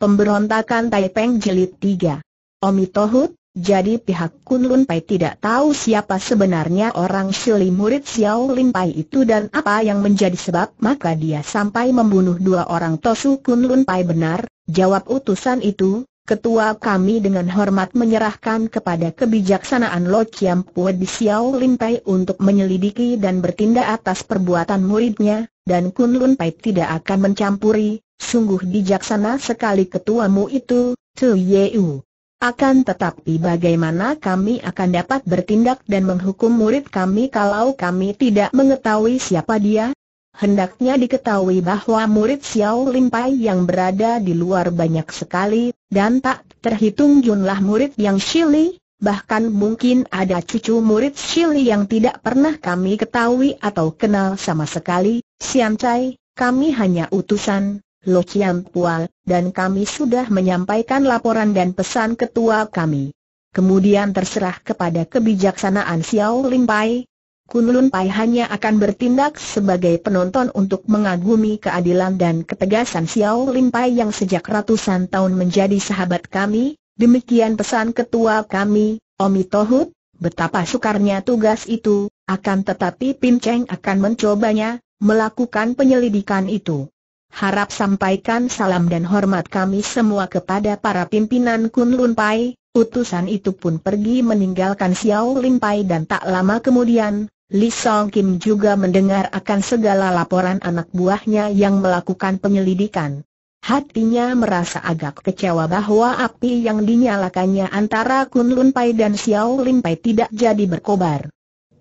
Pemberontakan Taipeng Jelit 3 Omi Tohut, jadi pihak Kunlun Pai tidak tahu siapa sebenarnya orang Shili murid Xiao Lin Pai itu dan apa yang menjadi sebab maka dia sampai membunuh dua orang Tosu Kunlun Pai benar, jawab utusan itu, Ketua kami dengan hormat menyerahkan kepada kebijaksanaan Lo Chiam Pue di Xiao Lin Pai untuk menyelidiki dan bertindak atas perbuatan muridnya, dan Kun Lun Pai tidak akan mencampuri, Sungguh bijaksana sekali ketuamu itu, Tu Yeu. Akan tetapi bagaimana kami akan dapat bertindak dan menghukum murid kami kalau kami tidak mengetahui siapa dia? Hendaknya diketahui bahwa murid Xiao Limpai yang berada di luar banyak sekali, dan tak terhitung jumlah murid yang Shili, bahkan mungkin ada cucu murid Shili yang tidak pernah kami ketahui atau kenal sama sekali, Sian Chai, kami hanya utusan, Lo Chiam Pual, dan kami sudah menyampaikan laporan dan pesan ketua kami. Kemudian terserah kepada kebijaksanaan Xiao Lim Pai. Kun Lun Pai hanya akan bertindak sebagai penonton untuk mengagumi keadilan dan ketegasan Xiao Lim Pai yang sejak ratusan tahun menjadi sahabat kami, demikian pesan ketua kami, Omi Tohut, Betapa sukarnya tugas itu, akan tetapi Pin Cheng akan mencobanya, melakukan penyelidikan itu harap sampaikan salam dan hormat kami semua kepada para pimpinan Kunlun Pai. Utusan itu pun pergi meninggalkan Xiao Lim Pai dan tak lama kemudian, Li Song Kim juga mendengar akan segala laporan anak buahnya yang melakukan penyelidikan. Hatinya merasa agak kecewa bahwa api yang dinyalakannya antara Kun Pai dan Xiao Lim Pai tidak jadi berkobar.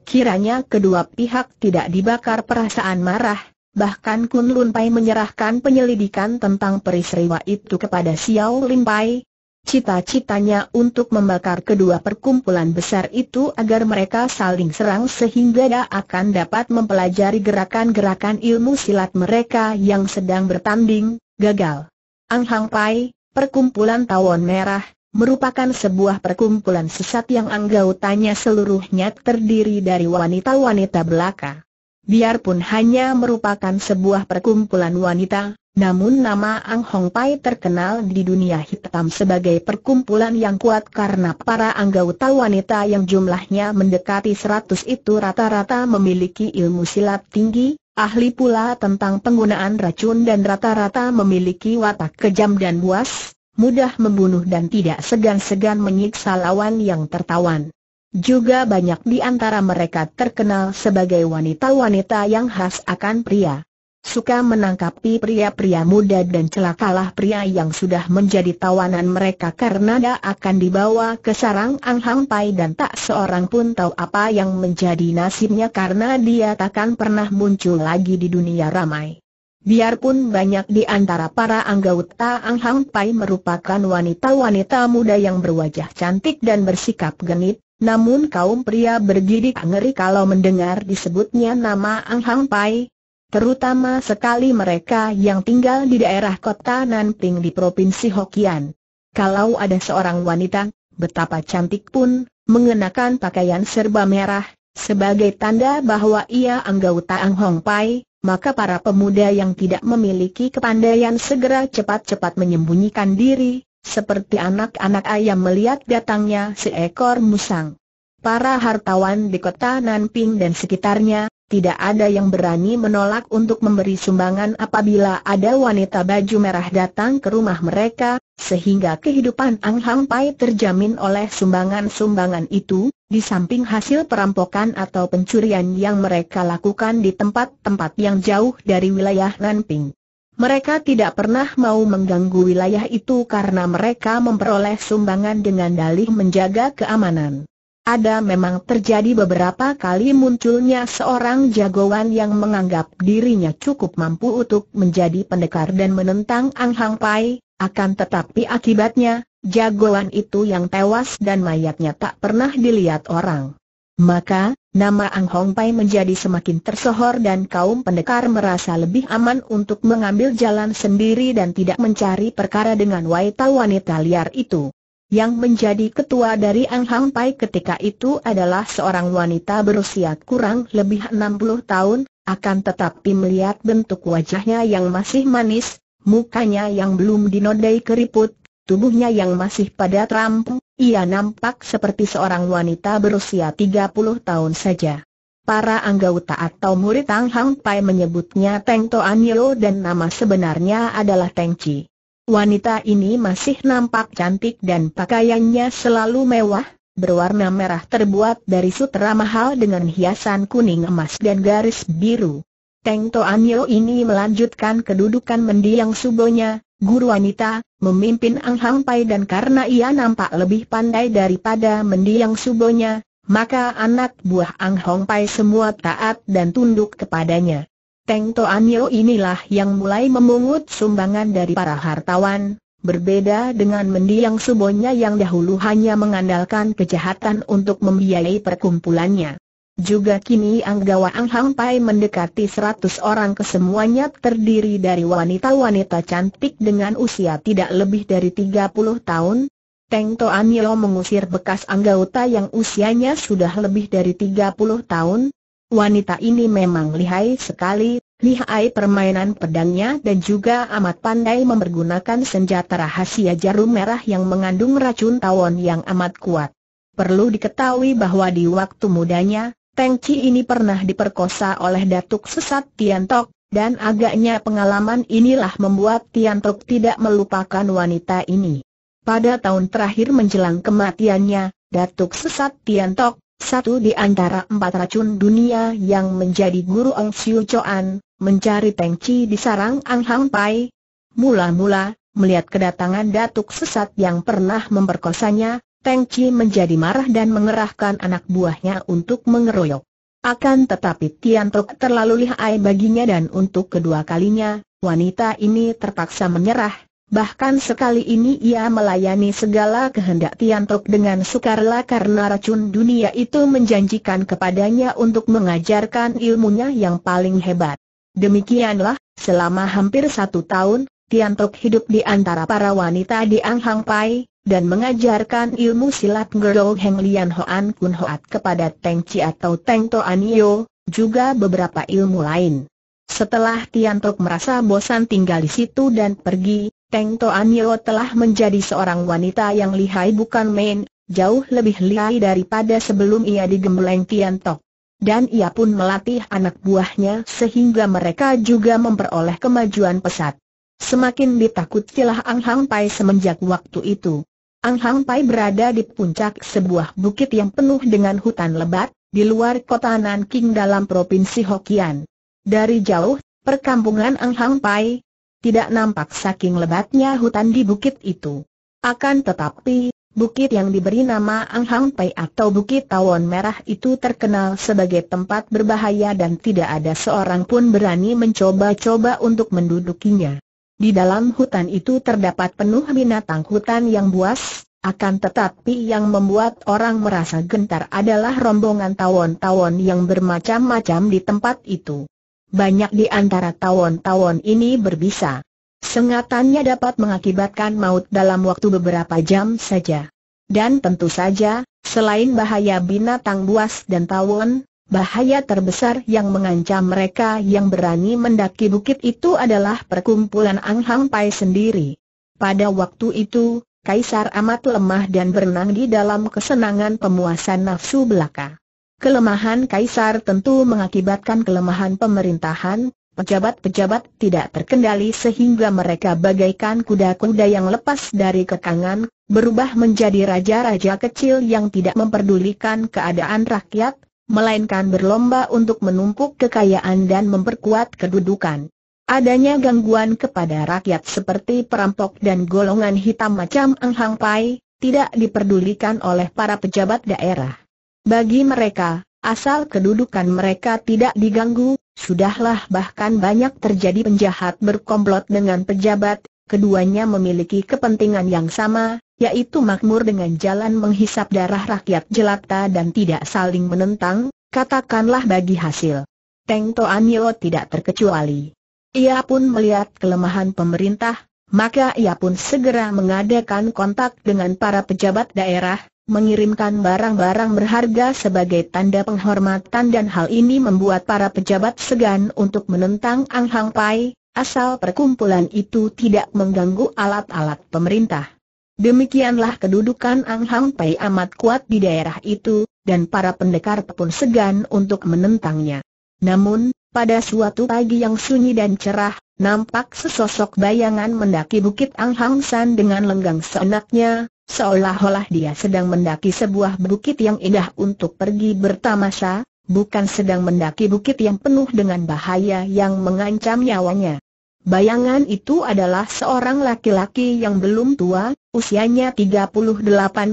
Kiranya kedua pihak tidak dibakar perasaan marah, Bahkan Kun Lun Pai menyerahkan penyelidikan tentang perisriwa itu kepada Xiao Lin Pai. Cita-citanya untuk membakar kedua perkumpulan besar itu agar mereka saling serang sehingga dia akan dapat mempelajari gerakan-gerakan ilmu silat mereka yang sedang bertanding, gagal. Ang Hang Pai, perkumpulan Tawon Merah, merupakan sebuah perkumpulan sesat yang anggotanya seluruhnya terdiri dari wanita-wanita belaka biarpun hanya merupakan sebuah perkumpulan wanita, namun nama Ang Hong Pai terkenal di dunia hitam sebagai perkumpulan yang kuat karena para anggota wanita yang jumlahnya mendekati 100 itu rata-rata memiliki ilmu silat tinggi, ahli pula tentang penggunaan racun dan rata-rata memiliki watak kejam dan buas, mudah membunuh dan tidak segan-segan menyiksa lawan yang tertawan. Juga banyak di antara mereka terkenal sebagai wanita-wanita yang khas akan pria. Suka menangkapi pria-pria muda dan celakalah pria yang sudah menjadi tawanan mereka karena dia akan dibawa ke sarang Ang Hang Pai dan tak seorang pun tahu apa yang menjadi nasibnya karena dia takkan pernah muncul lagi di dunia ramai. Biarpun banyak di antara para anggota Ang Hang Pai merupakan wanita-wanita muda yang berwajah cantik dan bersikap genit, namun kaum pria bergidik ngeri kalau mendengar disebutnya nama Ang Hang Pai. Terutama sekali mereka yang tinggal di daerah kota Nanping di Provinsi Hokian. Kalau ada seorang wanita, betapa cantik pun, mengenakan pakaian serba merah, sebagai tanda bahwa ia anggota Ang Hong Pai, maka para pemuda yang tidak memiliki kepandaian segera cepat-cepat menyembunyikan diri, seperti anak-anak ayam melihat datangnya seekor musang. Para hartawan di kota Nanping dan sekitarnya, tidak ada yang berani menolak untuk memberi sumbangan apabila ada wanita baju merah datang ke rumah mereka, sehingga kehidupan Ang Hang Pai terjamin oleh sumbangan-sumbangan itu, di samping hasil perampokan atau pencurian yang mereka lakukan di tempat-tempat yang jauh dari wilayah Nanping. Mereka tidak pernah mau mengganggu wilayah itu karena mereka memperoleh sumbangan dengan dalih menjaga keamanan ada memang terjadi beberapa kali munculnya seorang jagoan yang menganggap dirinya cukup mampu untuk menjadi pendekar dan menentang Ang Hang Pai, akan tetapi akibatnya, jagoan itu yang tewas dan mayatnya tak pernah dilihat orang. Maka, nama Ang Hong Pai menjadi semakin tersohor dan kaum pendekar merasa lebih aman untuk mengambil jalan sendiri dan tidak mencari perkara dengan waita wanita liar itu. Yang menjadi ketua dari Ang Hang Pai ketika itu adalah seorang wanita berusia kurang lebih 60 tahun, akan tetapi melihat bentuk wajahnya yang masih manis, mukanya yang belum dinodai keriput, tubuhnya yang masih padat rampung, ia nampak seperti seorang wanita berusia 30 tahun saja. Para anggota atau murid Ang Hang Pai menyebutnya Teng Toan Yeo dan nama sebenarnya adalah Teng Chi. Wanita ini masih nampak cantik dan pakaiannya selalu mewah, berwarna merah terbuat dari sutra mahal dengan hiasan kuning emas dan garis biru. Teng Toanyo ini melanjutkan kedudukan mendiang subonya, guru wanita, memimpin Ang Hang Pai dan karena ia nampak lebih pandai daripada mendiang subonya, maka anak buah Ang Hong Pai semua taat dan tunduk kepadanya. Teng Toanyo inilah yang mulai memungut sumbangan dari para hartawan, berbeda dengan mendiang subonya yang dahulu hanya mengandalkan kejahatan untuk membiayai perkumpulannya. Juga kini Anggawa Ang Hang Pai mendekati 100 orang kesemuanya terdiri dari wanita-wanita cantik dengan usia tidak lebih dari 30 tahun, Teng Toan mengusir bekas anggota yang usianya sudah lebih dari 30 tahun, Wanita ini memang lihai sekali, lihai permainan pedangnya dan juga amat pandai mempergunakan senjata rahasia jarum merah yang mengandung racun tawon yang amat kuat. Perlu diketahui bahwa di waktu mudanya, Teng Chi ini pernah diperkosa oleh datuk sesat Tian Tiantok, dan agaknya pengalaman inilah membuat Tian Tiantok tidak melupakan wanita ini. Pada tahun terakhir menjelang kematiannya, datuk sesat Tian Tiantok satu di antara empat racun dunia yang menjadi guru Ong Siu Choan, mencari Peng Chi di sarang Ang Hang Pai. Mula-mula, melihat kedatangan datuk sesat yang pernah memperkosanya, Peng Chi menjadi marah dan mengerahkan anak buahnya untuk mengeroyok. Akan tetapi Tian Tok terlalu lihai baginya dan untuk kedua kalinya, wanita ini terpaksa menyerah, Bahkan sekali ini ia melayani segala kehendak Tiantok dengan sukarela karena racun dunia itu menjanjikan kepadanya untuk mengajarkan ilmunya yang paling hebat. Demikianlah, selama hampir satu tahun, Tiantok hidup di antara para wanita di Anghang Pai, dan mengajarkan ilmu silat Gerou Heng Lian Hoan Kun Hoat kepada Teng Chi atau Teng Yeo, juga beberapa ilmu lain. Setelah Tiantok merasa bosan tinggal di situ dan pergi, Teng Toan telah menjadi seorang wanita yang lihai bukan main, jauh lebih lihai daripada sebelum ia digembleng Tian Tok. Dan ia pun melatih anak buahnya sehingga mereka juga memperoleh kemajuan pesat. Semakin ditakutilah Ang Hang Pai semenjak waktu itu. Ang Hang Pai berada di puncak sebuah bukit yang penuh dengan hutan lebat, di luar kota Nanking dalam provinsi Hokian. Dari jauh, perkampungan Ang Hang Pai, tidak nampak saking lebatnya hutan di bukit itu. Akan tetapi, bukit yang diberi nama Anghang Pai atau Bukit Tawon Merah itu terkenal sebagai tempat berbahaya dan tidak ada seorang pun berani mencoba-coba untuk mendudukinya. Di dalam hutan itu terdapat penuh binatang hutan yang buas, akan tetapi yang membuat orang merasa gentar adalah rombongan tawon-tawon yang bermacam-macam di tempat itu. Banyak di antara tawon-tawon ini berbisa. Sengatannya dapat mengakibatkan maut dalam waktu beberapa jam saja. Dan tentu saja, selain bahaya binatang buas dan tawon, bahaya terbesar yang mengancam mereka yang berani mendaki bukit itu adalah perkumpulan Ang Hang Pai sendiri. Pada waktu itu, Kaisar amat lemah dan berenang di dalam kesenangan pemuasan nafsu belaka. Kelemahan kaisar tentu mengakibatkan kelemahan pemerintahan, pejabat-pejabat tidak terkendali sehingga mereka bagaikan kuda-kuda yang lepas dari kekangan, berubah menjadi raja-raja kecil yang tidak memperdulikan keadaan rakyat, melainkan berlomba untuk menumpuk kekayaan dan memperkuat kedudukan. Adanya gangguan kepada rakyat seperti perampok dan golongan hitam macam Ang Hang Pai, tidak diperdulikan oleh para pejabat daerah. Bagi mereka, asal kedudukan mereka tidak diganggu, sudahlah bahkan banyak terjadi penjahat berkomplot dengan pejabat, keduanya memiliki kepentingan yang sama, yaitu makmur dengan jalan menghisap darah rakyat jelata dan tidak saling menentang, katakanlah bagi hasil. Teng Toan tidak terkecuali. Ia pun melihat kelemahan pemerintah, maka ia pun segera mengadakan kontak dengan para pejabat daerah, mengirimkan barang-barang berharga sebagai tanda penghormatan dan hal ini membuat para pejabat segan untuk menentang Ang Hang Pai, asal perkumpulan itu tidak mengganggu alat-alat pemerintah. Demikianlah kedudukan Ang Hang Pai amat kuat di daerah itu, dan para pendekar pun segan untuk menentangnya. Namun, pada suatu pagi yang sunyi dan cerah, nampak sesosok bayangan mendaki bukit Ang Hang San dengan lenggang seenaknya, Seolah-olah dia sedang mendaki sebuah bukit yang indah untuk pergi bertamasa, bukan sedang mendaki bukit yang penuh dengan bahaya yang mengancam nyawanya. Bayangan itu adalah seorang laki-laki yang belum tua, usianya 38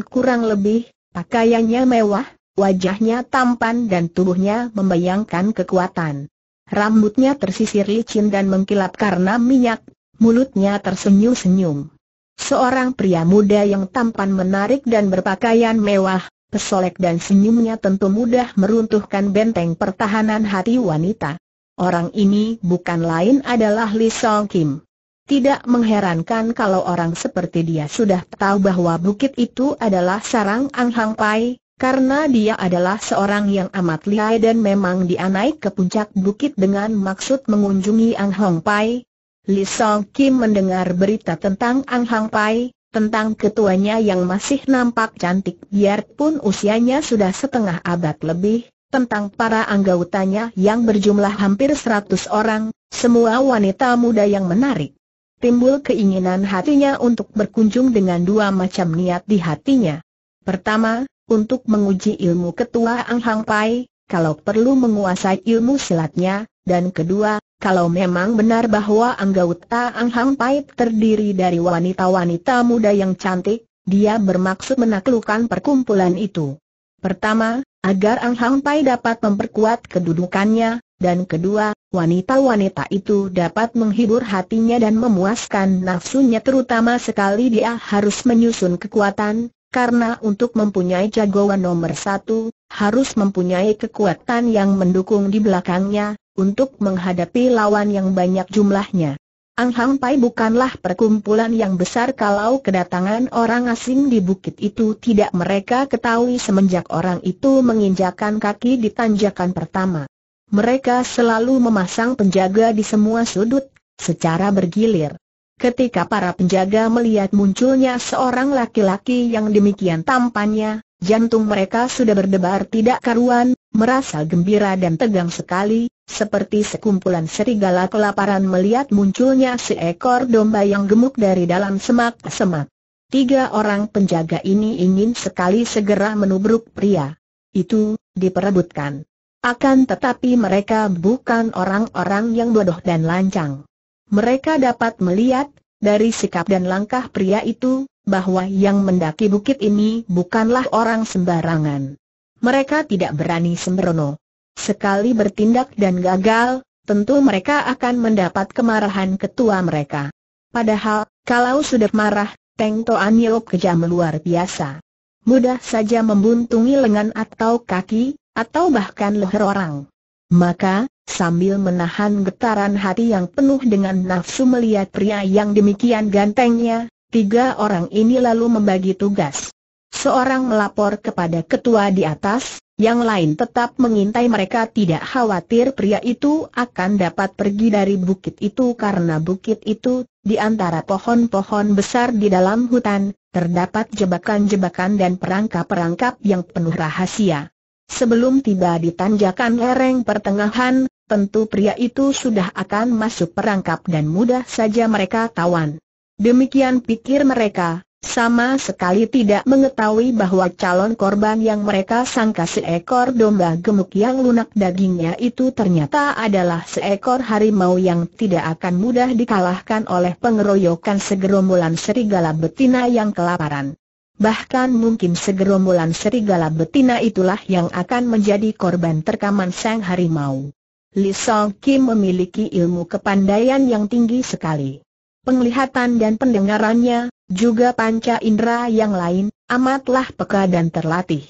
kurang lebih, pakaiannya mewah, wajahnya tampan dan tubuhnya membayangkan kekuatan. Rambutnya tersisir licin dan mengkilap karena minyak, mulutnya tersenyum-senyum. Seorang pria muda yang tampan menarik dan berpakaian mewah, pesolek dan senyumnya tentu mudah meruntuhkan benteng pertahanan hati wanita. Orang ini bukan lain adalah Lee Song Kim. Tidak mengherankan kalau orang seperti dia sudah tahu bahwa bukit itu adalah sarang Ang Hang Pai, karena dia adalah seorang yang amat lihai dan memang dia naik ke puncak bukit dengan maksud mengunjungi Ang Hang Pai, Li Song Kim mendengar berita tentang Ang Hang Pai, tentang ketuanya yang masih nampak cantik biarpun usianya sudah setengah abad lebih, tentang para anggotanya yang berjumlah hampir 100 orang, semua wanita muda yang menarik. Timbul keinginan hatinya untuk berkunjung dengan dua macam niat di hatinya. Pertama, untuk menguji ilmu ketua Ang Hang Pai, kalau perlu menguasai ilmu silatnya, dan kedua, kalau memang benar bahwa anggota Ang Hang Pai terdiri dari wanita-wanita muda yang cantik, dia bermaksud menaklukkan perkumpulan itu. Pertama, agar Ang Hang Pai dapat memperkuat kedudukannya, dan kedua, wanita-wanita itu dapat menghibur hatinya dan memuaskan nafsunya terutama sekali dia harus menyusun kekuatan, karena untuk mempunyai jagoan nomor satu, harus mempunyai kekuatan yang mendukung di belakangnya, untuk menghadapi lawan yang banyak jumlahnya. Ang Hang Pai bukanlah perkumpulan yang besar kalau kedatangan orang asing di bukit itu tidak mereka ketahui semenjak orang itu menginjakan kaki di tanjakan pertama. Mereka selalu memasang penjaga di semua sudut, secara bergilir. Ketika para penjaga melihat munculnya seorang laki-laki yang demikian tampannya, jantung mereka sudah berdebar tidak karuan, merasa gembira dan tegang sekali, seperti sekumpulan serigala kelaparan melihat munculnya seekor domba yang gemuk dari dalam semak-semak. Tiga orang penjaga ini ingin sekali segera menubruk pria. Itu, diperebutkan. Akan tetapi mereka bukan orang-orang yang bodoh dan lancang. Mereka dapat melihat, dari sikap dan langkah pria itu, bahwa yang mendaki bukit ini bukanlah orang sembarangan. Mereka tidak berani sembrono. Sekali bertindak dan gagal, tentu mereka akan mendapat kemarahan ketua mereka. Padahal, kalau sudah marah, Teng Toan Yeo kejam luar biasa. Mudah saja membuntungi lengan atau kaki, atau bahkan leher orang. Maka, sambil menahan getaran hati yang penuh dengan nafsu melihat pria yang demikian gantengnya, tiga orang ini lalu membagi tugas. Seorang melapor kepada ketua di atas, yang lain tetap mengintai mereka tidak khawatir pria itu akan dapat pergi dari bukit itu karena bukit itu, di antara pohon-pohon besar di dalam hutan, terdapat jebakan-jebakan dan perangkap-perangkap yang penuh rahasia. Sebelum tiba di tanjakan lereng pertengahan, tentu pria itu sudah akan masuk perangkap dan mudah saja mereka tawan. Demikian pikir mereka, sama sekali tidak mengetahui bahwa calon korban yang mereka sangka seekor domba gemuk yang lunak dagingnya itu ternyata adalah seekor harimau yang tidak akan mudah dikalahkan oleh pengeroyokan segerombolan serigala betina yang kelaparan. Bahkan mungkin segerombolan serigala betina itulah yang akan menjadi korban terkaman sang harimau. Li Song Kim memiliki ilmu kepandaian yang tinggi sekali. Penglihatan dan pendengarannya, juga panca indera yang lain, amatlah peka dan terlatih.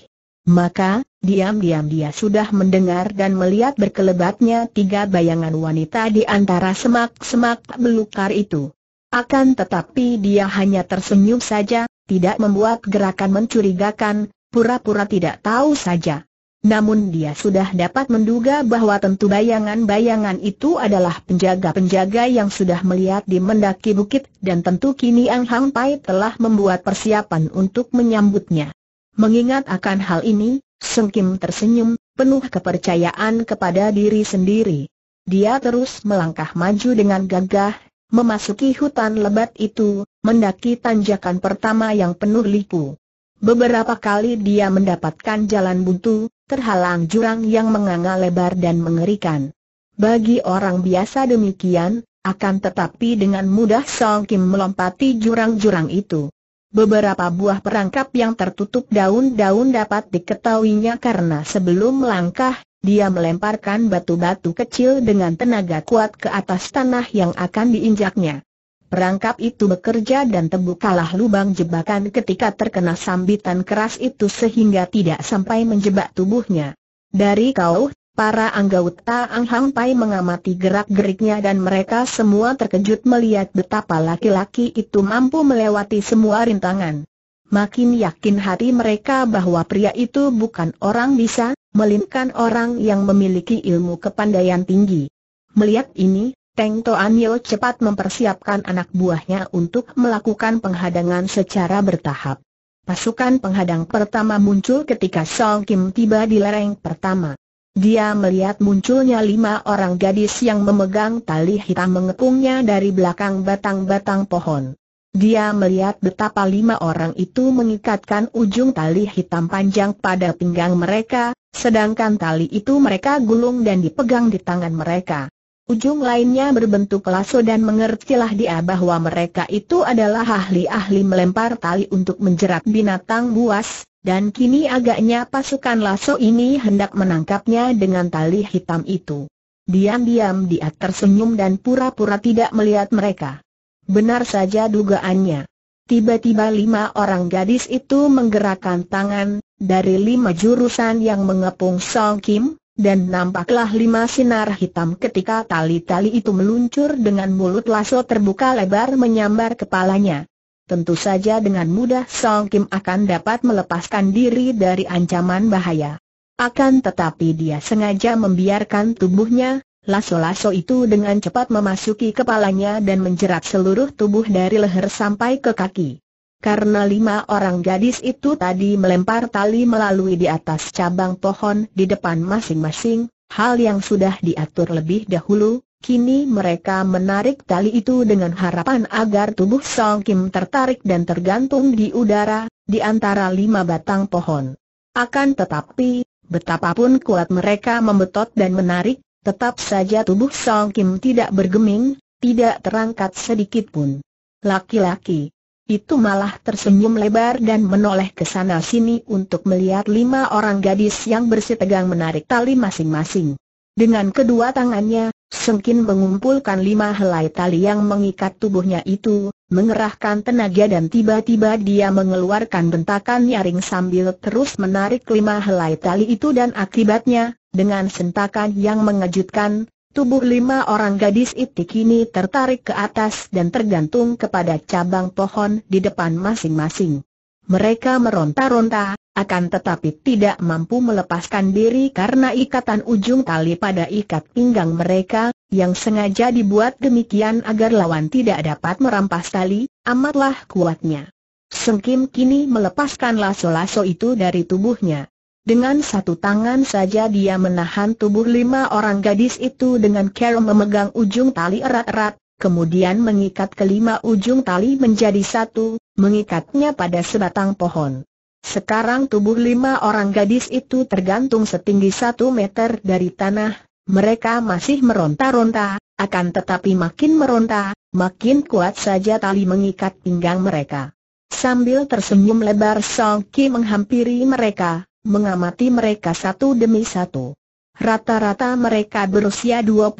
Maka, diam-diam dia sudah mendengar dan melihat berkelebatnya tiga bayangan wanita di antara semak-semak belukar itu. Akan tetapi dia hanya tersenyum saja, tidak membuat gerakan mencurigakan, pura-pura tidak tahu saja. Namun dia sudah dapat menduga bahwa tentu bayangan-bayangan itu adalah penjaga-penjaga yang sudah melihat di mendaki bukit dan tentu kini Ang Hang Pai telah membuat persiapan untuk menyambutnya. Mengingat akan hal ini, Seng Kim tersenyum, penuh kepercayaan kepada diri sendiri. Dia terus melangkah maju dengan gagah, memasuki hutan lebat itu, mendaki tanjakan pertama yang penuh liku. Beberapa kali dia mendapatkan jalan buntu, terhalang jurang yang menganga lebar dan mengerikan. Bagi orang biasa demikian, akan tetapi dengan mudah Song Kim melompati jurang-jurang itu. Beberapa buah perangkap yang tertutup daun-daun dapat diketahuinya karena sebelum melangkah, dia melemparkan batu-batu kecil dengan tenaga kuat ke atas tanah yang akan diinjaknya. Perangkap itu bekerja dan tebukalah lubang jebakan ketika terkena sambitan keras itu sehingga tidak sampai menjebak tubuhnya. Dari kau, para anggota Ang Hang Pai mengamati gerak-geriknya dan mereka semua terkejut melihat betapa laki-laki itu mampu melewati semua rintangan. Makin yakin hati mereka bahwa pria itu bukan orang bisa, melainkan orang yang memiliki ilmu kepandaian tinggi. Melihat ini, Teng Toan cepat mempersiapkan anak buahnya untuk melakukan penghadangan secara bertahap. Pasukan penghadang pertama muncul ketika Song Kim tiba di lereng pertama. Dia melihat munculnya lima orang gadis yang memegang tali hitam mengepungnya dari belakang batang-batang pohon. Dia melihat betapa lima orang itu mengikatkan ujung tali hitam panjang pada pinggang mereka, sedangkan tali itu mereka gulung dan dipegang di tangan mereka. Ujung lainnya berbentuk lasso dan mengertilah dia bahwa mereka itu adalah ahli-ahli melempar tali untuk menjerat binatang buas, dan kini agaknya pasukan lasso ini hendak menangkapnya dengan tali hitam itu. Diam-diam dia tersenyum dan pura-pura tidak melihat mereka. Benar saja dugaannya. Tiba-tiba lima orang gadis itu menggerakkan tangan, dari lima jurusan yang mengepung Song Kim, dan nampaklah lima sinar hitam ketika tali-tali itu meluncur dengan mulut lasso terbuka lebar menyambar kepalanya. Tentu saja dengan mudah Song Kim akan dapat melepaskan diri dari ancaman bahaya. Akan tetapi dia sengaja membiarkan tubuhnya, lasso-lasso itu dengan cepat memasuki kepalanya dan menjerat seluruh tubuh dari leher sampai ke kaki karena lima orang gadis itu tadi melempar tali melalui di atas cabang pohon di depan masing-masing, hal yang sudah diatur lebih dahulu, kini mereka menarik tali itu dengan harapan agar tubuh Song Kim tertarik dan tergantung di udara, di antara lima batang pohon. Akan tetapi, betapapun kuat mereka membetot dan menarik, tetap saja tubuh Song Kim tidak bergeming, tidak terangkat sedikit pun. Laki-laki itu malah tersenyum lebar dan menoleh ke sana sini untuk melihat lima orang gadis yang bersitegang menarik tali masing-masing. Dengan kedua tangannya, Sengkin mengumpulkan lima helai tali yang mengikat tubuhnya itu, mengerahkan tenaga dan tiba-tiba dia mengeluarkan bentakan nyaring sambil terus menarik lima helai tali itu dan akibatnya, dengan sentakan yang mengejutkan, Tubuh lima orang gadis itu kini tertarik ke atas dan tergantung kepada cabang pohon di depan masing-masing. Mereka meronta-ronta, akan tetapi tidak mampu melepaskan diri karena ikatan ujung tali pada ikat pinggang mereka, yang sengaja dibuat demikian agar lawan tidak dapat merampas tali, amatlah kuatnya. Sengkim kini melepaskan laso-laso itu dari tubuhnya. Dengan satu tangan saja dia menahan tubuh lima orang gadis itu dengan cara memegang ujung tali erat-erat, kemudian mengikat kelima ujung tali menjadi satu, mengikatnya pada sebatang pohon. Sekarang tubuh lima orang gadis itu tergantung setinggi satu meter dari tanah, mereka masih meronta-ronta, akan tetapi makin meronta, makin kuat saja tali mengikat pinggang mereka. Sambil tersenyum lebar Song Ki menghampiri mereka, mengamati mereka satu demi satu. Rata-rata mereka berusia 25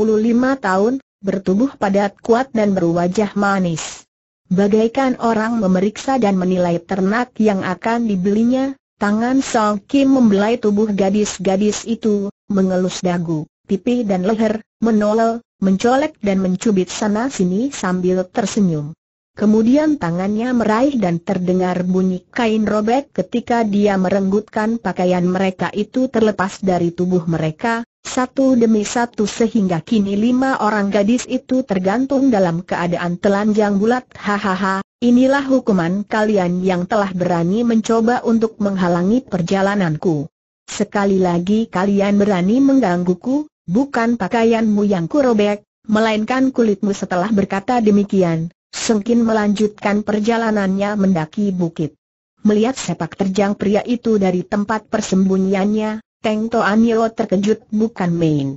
tahun, bertubuh padat kuat dan berwajah manis. Bagaikan orang memeriksa dan menilai ternak yang akan dibelinya, tangan Song Kim membelai tubuh gadis-gadis itu, mengelus dagu, pipi dan leher, menolol, mencolek dan mencubit sana-sini sambil tersenyum. Kemudian tangannya meraih dan terdengar bunyi kain robek ketika dia merenggutkan pakaian mereka itu terlepas dari tubuh mereka, satu demi satu sehingga kini lima orang gadis itu tergantung dalam keadaan telanjang bulat. Hahaha, inilah hukuman kalian yang telah berani mencoba untuk menghalangi perjalananku. Sekali lagi kalian berani menggangguku, bukan pakaianmu yang kurobek, melainkan kulitmu setelah berkata demikian Sengkin melanjutkan perjalanannya mendaki bukit. Melihat sepak terjang pria itu dari tempat persembunyiannya, Teng Toanio terkejut bukan main.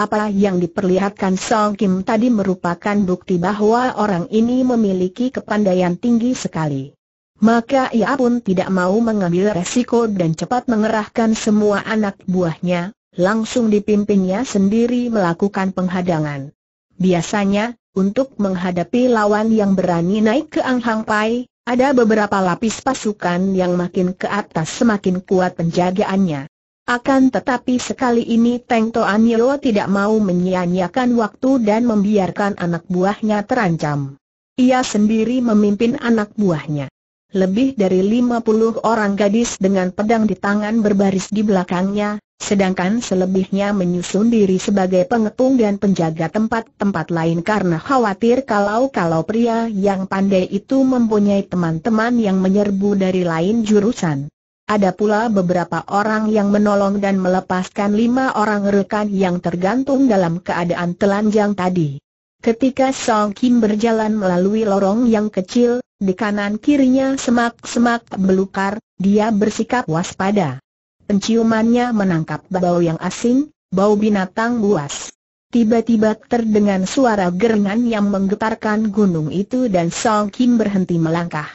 Apa yang diperlihatkan Song Kim tadi merupakan bukti bahwa orang ini memiliki kepandaian tinggi sekali. Maka ia pun tidak mau mengambil resiko dan cepat mengerahkan semua anak buahnya, langsung dipimpinnya sendiri melakukan penghadangan. Biasanya, untuk menghadapi lawan yang berani naik ke Anghang Pai, ada beberapa lapis pasukan yang makin ke atas semakin kuat penjagaannya. Akan tetapi sekali ini Teng Toan Yeo tidak mau menyia-nyiakan waktu dan membiarkan anak buahnya terancam. Ia sendiri memimpin anak buahnya. Lebih dari 50 orang gadis dengan pedang di tangan berbaris di belakangnya, Sedangkan selebihnya menyusun diri sebagai pengepung dan penjaga tempat-tempat lain karena khawatir kalau-kalau pria yang pandai itu mempunyai teman-teman yang menyerbu dari lain jurusan. Ada pula beberapa orang yang menolong dan melepaskan lima orang rekan yang tergantung dalam keadaan telanjang tadi. Ketika Song Kim berjalan melalui lorong yang kecil, di kanan kirinya semak-semak belukar, dia bersikap waspada. Penciumannya menangkap bau yang asing, bau binatang buas. Tiba-tiba terdengar suara gerengan yang menggetarkan gunung itu dan Song Kim berhenti melangkah.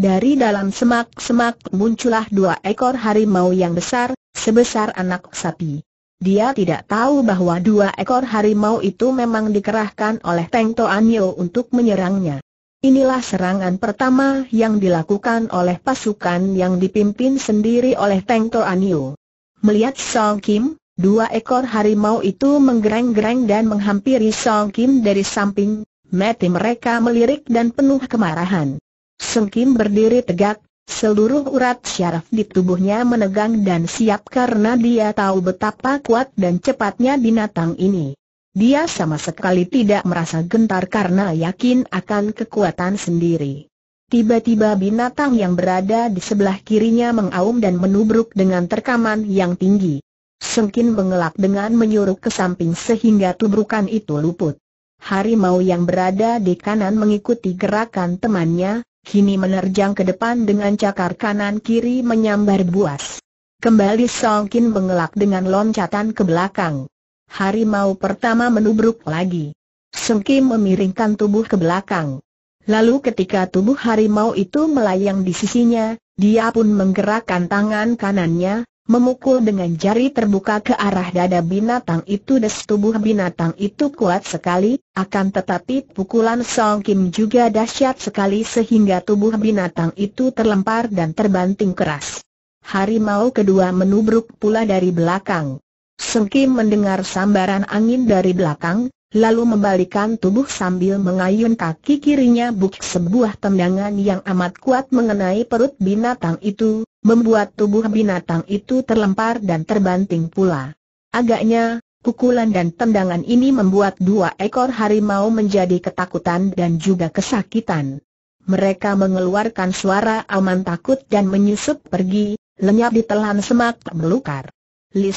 Dari dalam semak-semak muncullah dua ekor harimau yang besar, sebesar anak sapi. Dia tidak tahu bahwa dua ekor harimau itu memang dikerahkan oleh Teng Toan Yeo untuk menyerangnya. Inilah serangan pertama yang dilakukan oleh pasukan yang dipimpin sendiri oleh Teng Toanio. Melihat Song Kim, dua ekor harimau itu menggereng-gereng dan menghampiri Song Kim dari samping, mati mereka melirik dan penuh kemarahan. Song Kim berdiri tegak, seluruh urat syaraf di tubuhnya menegang dan siap karena dia tahu betapa kuat dan cepatnya binatang ini. Dia sama sekali tidak merasa gentar karena yakin akan kekuatan sendiri. Tiba-tiba binatang yang berada di sebelah kirinya mengaum dan menubruk dengan terkaman yang tinggi. Sengkin mengelak dengan menyuruh ke samping sehingga tubrukan itu luput. Harimau yang berada di kanan mengikuti gerakan temannya, kini menerjang ke depan dengan cakar kanan kiri menyambar buas. Kembali Songkin mengelak dengan loncatan ke belakang harimau pertama menubruk lagi. Kim memiringkan tubuh ke belakang. Lalu ketika tubuh harimau itu melayang di sisinya, dia pun menggerakkan tangan kanannya, memukul dengan jari terbuka ke arah dada binatang itu dan tubuh binatang itu kuat sekali, akan tetapi pukulan Song Kim juga dahsyat sekali sehingga tubuh binatang itu terlempar dan terbanting keras. Harimau kedua menubruk pula dari belakang. Sengki mendengar sambaran angin dari belakang, lalu membalikan tubuh sambil mengayun kaki kirinya buk sebuah tendangan yang amat kuat mengenai perut binatang itu, membuat tubuh binatang itu terlempar dan terbanting pula. Agaknya, pukulan dan tendangan ini membuat dua ekor harimau menjadi ketakutan dan juga kesakitan. Mereka mengeluarkan suara aman takut dan menyusup pergi, lenyap di telan semak belukar. Li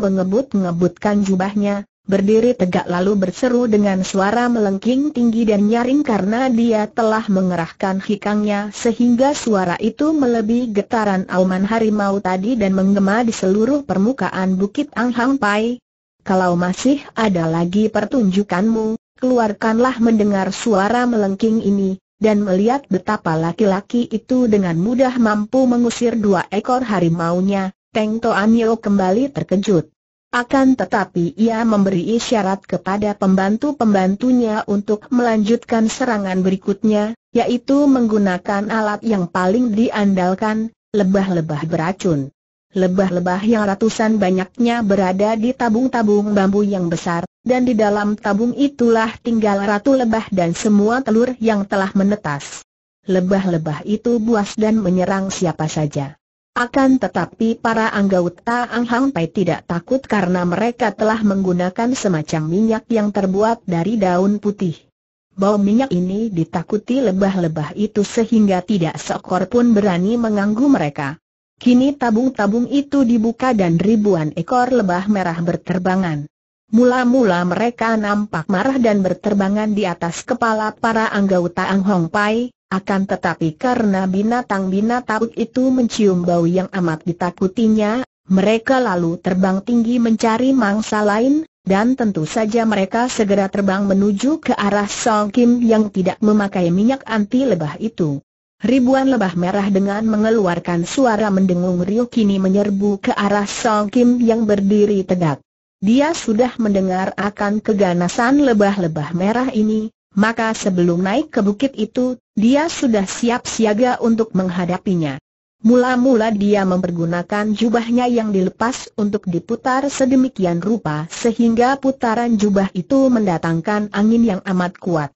mengebut-ngebutkan jubahnya, berdiri tegak lalu berseru dengan suara melengking tinggi dan nyaring karena dia telah mengerahkan hikangnya sehingga suara itu melebihi getaran auman harimau tadi dan menggema di seluruh permukaan Bukit Anghang Pai. Kalau masih ada lagi pertunjukanmu, keluarkanlah mendengar suara melengking ini, dan melihat betapa laki-laki itu dengan mudah mampu mengusir dua ekor harimau nya. Teng Yeo kembali terkejut. Akan tetapi ia memberi isyarat kepada pembantu-pembantunya untuk melanjutkan serangan berikutnya, yaitu menggunakan alat yang paling diandalkan, lebah-lebah beracun. Lebah-lebah yang ratusan banyaknya berada di tabung-tabung bambu yang besar, dan di dalam tabung itulah tinggal ratu lebah dan semua telur yang telah menetas. Lebah-lebah itu buas dan menyerang siapa saja. Akan tetapi para anggota Ang Hang Pai tidak takut karena mereka telah menggunakan semacam minyak yang terbuat dari daun putih. Bau minyak ini ditakuti lebah-lebah itu sehingga tidak seekor pun berani mengganggu mereka. Kini tabung-tabung itu dibuka dan ribuan ekor lebah merah berterbangan. Mula-mula mereka nampak marah dan berterbangan di atas kepala para anggota Ang Hong Pai, akan tetapi karena binatang-binatang itu mencium bau yang amat ditakutinya, mereka lalu terbang tinggi mencari mangsa lain, dan tentu saja mereka segera terbang menuju ke arah Song Kim yang tidak memakai minyak anti lebah itu. Ribuan lebah merah dengan mengeluarkan suara mendengung riuh kini menyerbu ke arah Song Kim yang berdiri tegak. Dia sudah mendengar akan keganasan lebah-lebah merah ini, maka sebelum naik ke bukit itu, dia sudah siap siaga untuk menghadapinya. Mula-mula dia mempergunakan jubahnya yang dilepas untuk diputar sedemikian rupa sehingga putaran jubah itu mendatangkan angin yang amat kuat.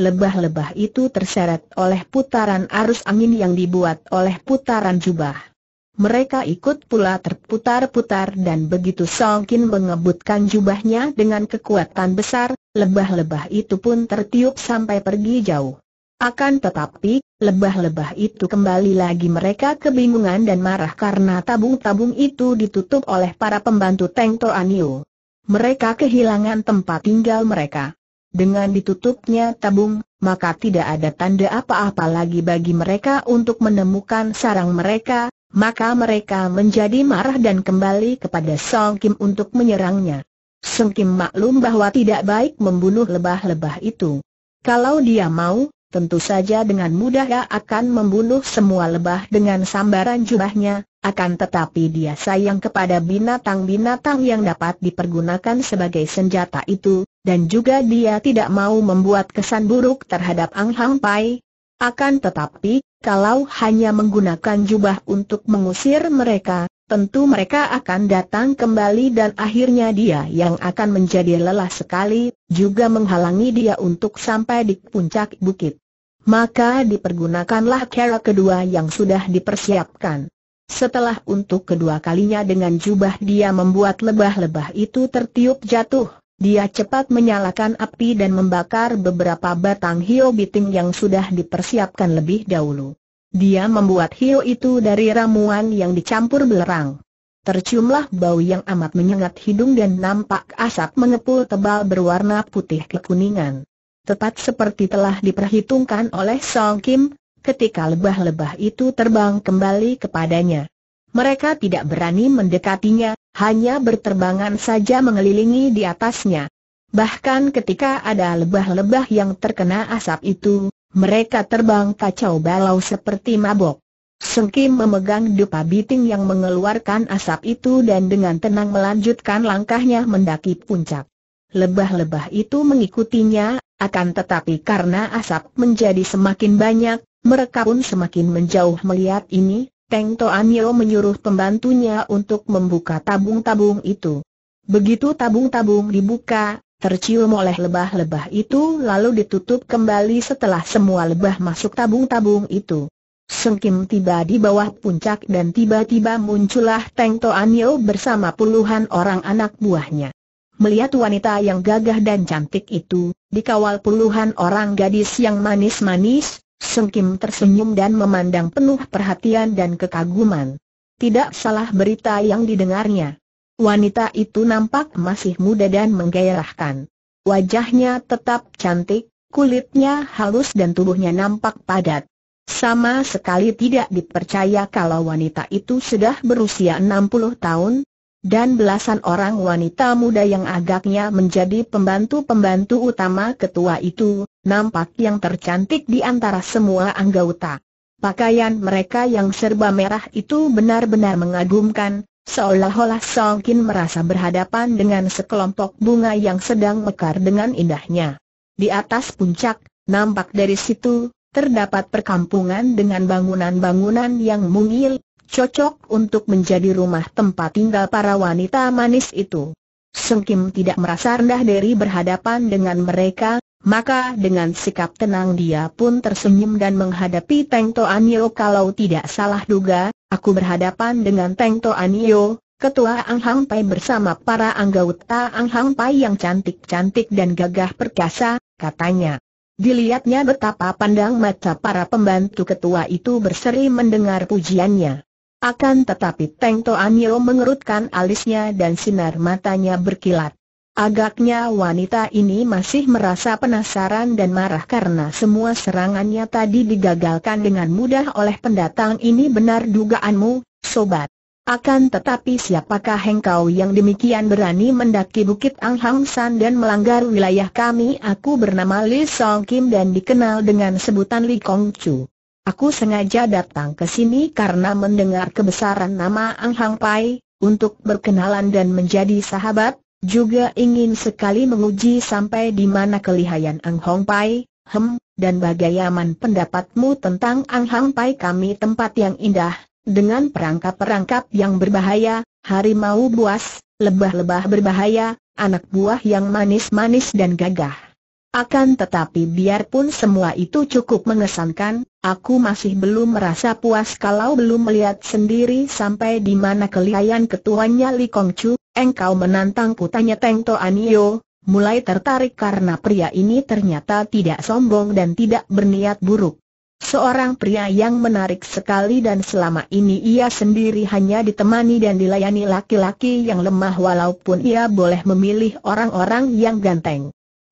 Lebah-lebah itu terseret oleh putaran arus angin yang dibuat oleh putaran jubah. Mereka ikut pula terputar-putar dan begitu Song Kin mengebutkan jubahnya dengan kekuatan besar, lebah-lebah itu pun tertiup sampai pergi jauh. Akan tetapi, lebah-lebah itu kembali lagi mereka kebingungan dan marah karena tabung-tabung itu ditutup oleh para pembantu Teng Toanio. Mereka kehilangan tempat tinggal mereka. Dengan ditutupnya tabung, maka tidak ada tanda apa-apa lagi bagi mereka untuk menemukan sarang mereka, maka mereka menjadi marah dan kembali kepada Song Kim untuk menyerangnya. Song Kim maklum bahwa tidak baik membunuh lebah-lebah itu. Kalau dia mau, tentu saja dengan mudah ia akan membunuh semua lebah dengan sambaran jubahnya, akan tetapi dia sayang kepada binatang-binatang yang dapat dipergunakan sebagai senjata itu, dan juga dia tidak mau membuat kesan buruk terhadap Ang Hang Pai. Akan tetapi, kalau hanya menggunakan jubah untuk mengusir mereka, tentu mereka akan datang kembali dan akhirnya dia yang akan menjadi lelah sekali, juga menghalangi dia untuk sampai di puncak bukit. Maka dipergunakanlah cara kedua yang sudah dipersiapkan. Setelah untuk kedua kalinya dengan jubah dia membuat lebah-lebah itu tertiup jatuh. Dia cepat menyalakan api dan membakar beberapa batang hio biting yang sudah dipersiapkan lebih dahulu. Dia membuat hio itu dari ramuan yang dicampur belerang. Terciumlah bau yang amat menyengat hidung dan nampak asap mengepul tebal berwarna putih kekuningan. Tepat seperti telah diperhitungkan oleh Song Kim, ketika lebah-lebah itu terbang kembali kepadanya. Mereka tidak berani mendekatinya, hanya berterbangan saja mengelilingi di atasnya. Bahkan ketika ada lebah-lebah yang terkena asap itu, mereka terbang kacau balau seperti mabok. Sengkim memegang dupa biting yang mengeluarkan asap itu dan dengan tenang melanjutkan langkahnya mendaki puncak. Lebah-lebah itu mengikutinya, akan tetapi karena asap menjadi semakin banyak, mereka pun semakin menjauh melihat ini, Teng Anio menyuruh pembantunya untuk membuka tabung-tabung itu. Begitu tabung-tabung dibuka, tercium oleh lebah-lebah itu lalu ditutup kembali setelah semua lebah masuk tabung-tabung itu. Sengkim tiba di bawah puncak dan tiba-tiba muncullah Teng Anio bersama puluhan orang anak buahnya. Melihat wanita yang gagah dan cantik itu, dikawal puluhan orang gadis yang manis-manis, Seng Kim tersenyum dan memandang penuh perhatian dan kekaguman. Tidak salah berita yang didengarnya. Wanita itu nampak masih muda dan menggairahkan. Wajahnya tetap cantik, kulitnya halus dan tubuhnya nampak padat. Sama sekali tidak dipercaya kalau wanita itu sudah berusia 60 tahun, dan belasan orang wanita muda yang agaknya menjadi pembantu-pembantu utama ketua itu, nampak yang tercantik di antara semua anggota. Pakaian mereka yang serba merah itu benar-benar mengagumkan, seolah-olah Songkin merasa berhadapan dengan sekelompok bunga yang sedang mekar dengan indahnya. Di atas puncak, nampak dari situ, terdapat perkampungan dengan bangunan-bangunan yang mungil, cocok untuk menjadi rumah tempat tinggal para wanita manis itu. Sung Kim tidak merasa rendah dari berhadapan dengan mereka, maka dengan sikap tenang dia pun tersenyum dan menghadapi Teng Anio. kalau tidak salah duga, aku berhadapan dengan Teng Anio, ketua Ang Hang Pai bersama para anggota Ang Hang Pai yang cantik-cantik dan gagah perkasa, katanya. Dilihatnya betapa pandang mata para pembantu ketua itu berseri mendengar pujiannya. Akan tetapi Teng Toanio mengerutkan alisnya dan sinar matanya berkilat. Agaknya wanita ini masih merasa penasaran dan marah karena semua serangannya tadi digagalkan dengan mudah oleh pendatang ini benar dugaanmu, sobat. Akan tetapi siapakah engkau yang demikian berani mendaki Bukit Hang San dan melanggar wilayah kami? Aku bernama Lee Song Kim dan dikenal dengan sebutan Lee Kong Chu. Aku sengaja datang ke sini karena mendengar kebesaran nama Ang Hang Pai, untuk berkenalan dan menjadi sahabat, juga ingin sekali menguji sampai di mana kelihayan Ang Hong Pai, hem, dan bagaiman pendapatmu tentang Ang Hang Pai kami tempat yang indah, dengan perangkap-perangkap yang berbahaya, harimau buas, lebah-lebah berbahaya, anak buah yang manis-manis dan gagah. Akan tetapi biarpun semua itu cukup mengesankan, aku masih belum merasa puas kalau belum melihat sendiri sampai di mana kelihayan ketuanya Li Kongcu, engkau menantang putanya Teng Anio. mulai tertarik karena pria ini ternyata tidak sombong dan tidak berniat buruk. Seorang pria yang menarik sekali dan selama ini ia sendiri hanya ditemani dan dilayani laki-laki yang lemah walaupun ia boleh memilih orang-orang yang ganteng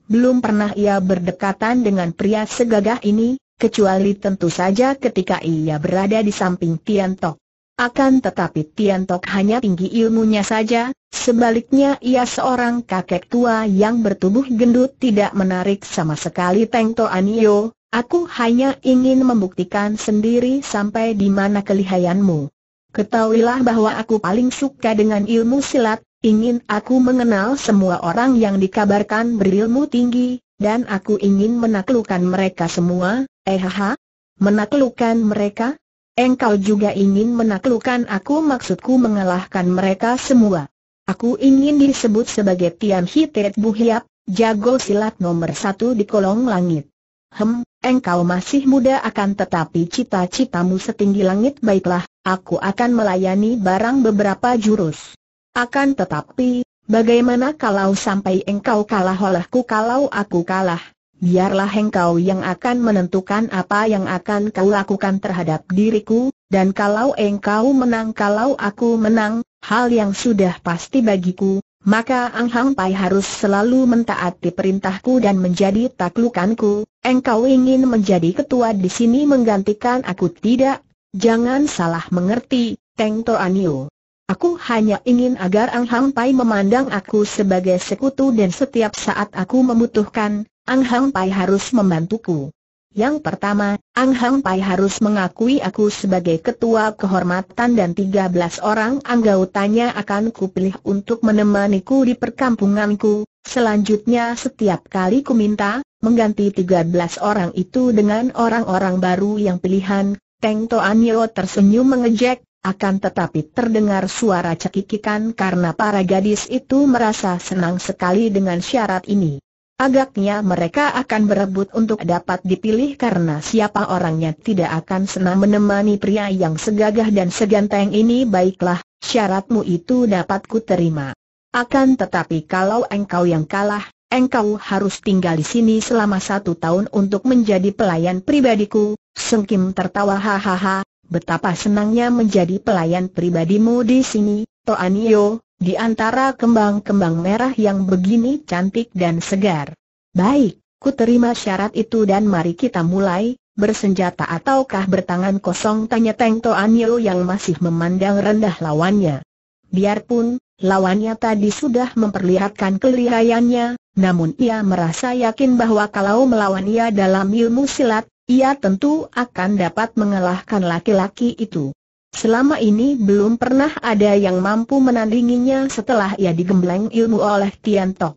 belum pernah ia berdekatan dengan pria segagah ini, kecuali tentu saja ketika ia berada di samping Tian Tiantok. Akan tetapi Tian Tiantok hanya tinggi ilmunya saja, sebaliknya ia seorang kakek tua yang bertubuh gendut tidak menarik sama sekali Teng Anio, aku hanya ingin membuktikan sendiri sampai di mana kelihayanmu. Ketahuilah bahwa aku paling suka dengan ilmu silat, Ingin aku mengenal semua orang yang dikabarkan berilmu tinggi, dan aku ingin menaklukkan mereka semua, eh ha? Menaklukkan mereka? Engkau juga ingin menaklukkan aku maksudku mengalahkan mereka semua. Aku ingin disebut sebagai Tian Hitet Buhiap, jago silat nomor satu di kolong langit. Hem, engkau masih muda akan tetapi cita-citamu setinggi langit baiklah, aku akan melayani barang beberapa jurus. Akan tetapi, bagaimana kalau sampai engkau kalah olehku kalau aku kalah? Biarlah engkau yang akan menentukan apa yang akan kau lakukan terhadap diriku, dan kalau engkau menang kalau aku menang, hal yang sudah pasti bagiku, maka Ang Hang Pai harus selalu mentaati perintahku dan menjadi taklukanku. Engkau ingin menjadi ketua di sini menggantikan aku tidak? Jangan salah mengerti, Teng Anio. Aku hanya ingin agar Ang Hang Pai memandang aku sebagai sekutu dan setiap saat aku membutuhkan, Ang Hang Pai harus membantuku. Yang pertama, Ang Hang Pai harus mengakui aku sebagai ketua kehormatan dan 13 orang anggotanya akan kupilih untuk menemaniku di perkampunganku. Selanjutnya setiap kali ku minta, mengganti 13 orang itu dengan orang-orang baru yang pilihan, Teng Toan Yeo tersenyum mengejek, akan tetapi terdengar suara cekikikan karena para gadis itu merasa senang sekali dengan syarat ini. Agaknya mereka akan berebut untuk dapat dipilih karena siapa orangnya tidak akan senang menemani pria yang segagah dan seganteng ini baiklah, syaratmu itu dapat ku terima. Akan tetapi kalau engkau yang kalah, engkau harus tinggal di sini selama satu tahun untuk menjadi pelayan pribadiku, Sengkim tertawa hahaha, Betapa senangnya menjadi pelayan pribadimu di sini, Toanio, di antara kembang-kembang merah yang begini cantik dan segar. Baik, ku terima syarat itu dan mari kita mulai, bersenjata ataukah bertangan kosong tanya Teng Toanio yang masih memandang rendah lawannya. Biarpun, lawannya tadi sudah memperlihatkan kelihayannya, namun ia merasa yakin bahwa kalau melawan ia dalam ilmu silat, ia tentu akan dapat mengalahkan laki-laki itu. Selama ini belum pernah ada yang mampu menandinginya setelah ia digembleng ilmu oleh Tian Tok.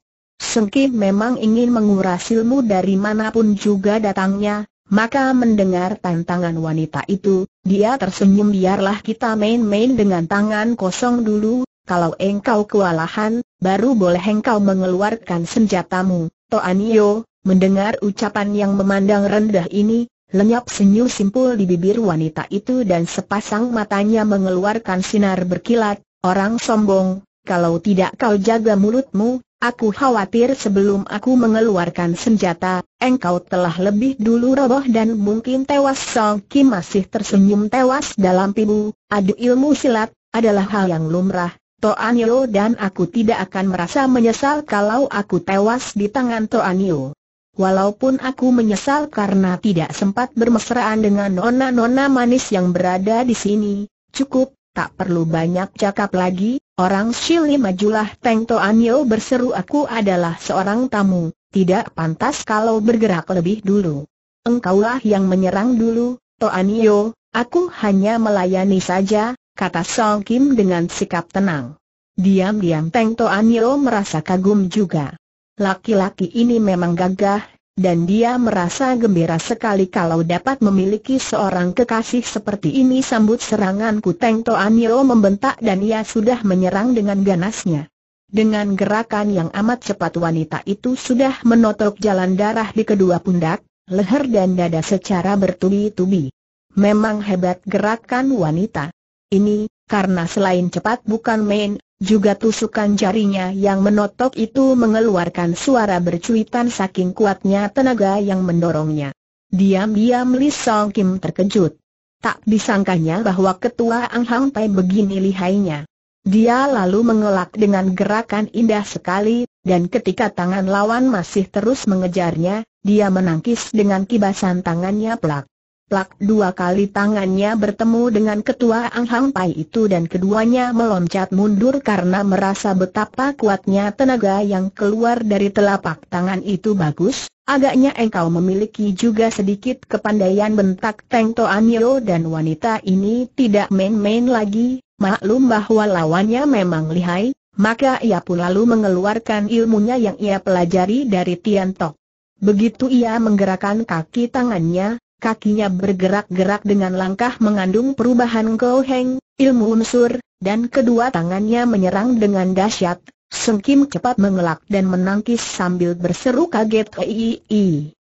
memang ingin menguras ilmu dari manapun juga datangnya, maka mendengar tantangan wanita itu, dia tersenyum biarlah kita main-main dengan tangan kosong dulu, kalau engkau kewalahan, baru boleh engkau mengeluarkan senjatamu, Toanio, Mendengar ucapan yang memandang rendah ini, lenyap senyum simpul di bibir wanita itu dan sepasang matanya mengeluarkan sinar berkilat, orang sombong, kalau tidak kau jaga mulutmu, aku khawatir sebelum aku mengeluarkan senjata, engkau telah lebih dulu roboh dan mungkin tewas Song Kim masih tersenyum tewas dalam pibu, adu ilmu silat, adalah hal yang lumrah, Toanio dan aku tidak akan merasa menyesal kalau aku tewas di tangan Toanio. Walaupun aku menyesal karena tidak sempat bermesraan dengan nona-nona manis yang berada di sini, cukup, tak perlu banyak cakap lagi, orang Shili majulah Teng Anio berseru aku adalah seorang tamu, tidak pantas kalau bergerak lebih dulu. Engkaulah yang menyerang dulu, Anio. aku hanya melayani saja, kata Song Kim dengan sikap tenang. Diam-diam Teng Anio merasa kagum juga. Laki-laki ini memang gagah, dan dia merasa gembira sekali kalau dapat memiliki seorang kekasih seperti ini sambut serangan Kuteng Toanio membentak dan ia sudah menyerang dengan ganasnya. Dengan gerakan yang amat cepat wanita itu sudah menotok jalan darah di kedua pundak, leher dan dada secara bertubi-tubi. Memang hebat gerakan wanita. Ini, karena selain cepat bukan main, juga tusukan jarinya yang menotok itu mengeluarkan suara bercuitan saking kuatnya tenaga yang mendorongnya. Diam-diam Li Song Kim terkejut. Tak disangkanya bahwa ketua Ang Hang Pai begini lihainya. Dia lalu mengelak dengan gerakan indah sekali, dan ketika tangan lawan masih terus mengejarnya, dia menangkis dengan kibasan tangannya pelak. Plak dua kali tangannya bertemu dengan ketua Ang Hang Pai itu dan keduanya meloncat mundur karena merasa betapa kuatnya tenaga yang keluar dari telapak tangan itu bagus. Agaknya engkau memiliki juga sedikit kepandaian bentak Teng Anio dan wanita ini tidak main-main lagi, maklum bahwa lawannya memang lihai, maka ia pun lalu mengeluarkan ilmunya yang ia pelajari dari Tian Tok. Begitu ia menggerakkan kaki tangannya, kakinya bergerak-gerak dengan langkah mengandung perubahan goheng, ilmu unsur, dan kedua tangannya menyerang dengan dahsyat. Seng Kim cepat mengelak dan menangkis sambil berseru kaget Iii.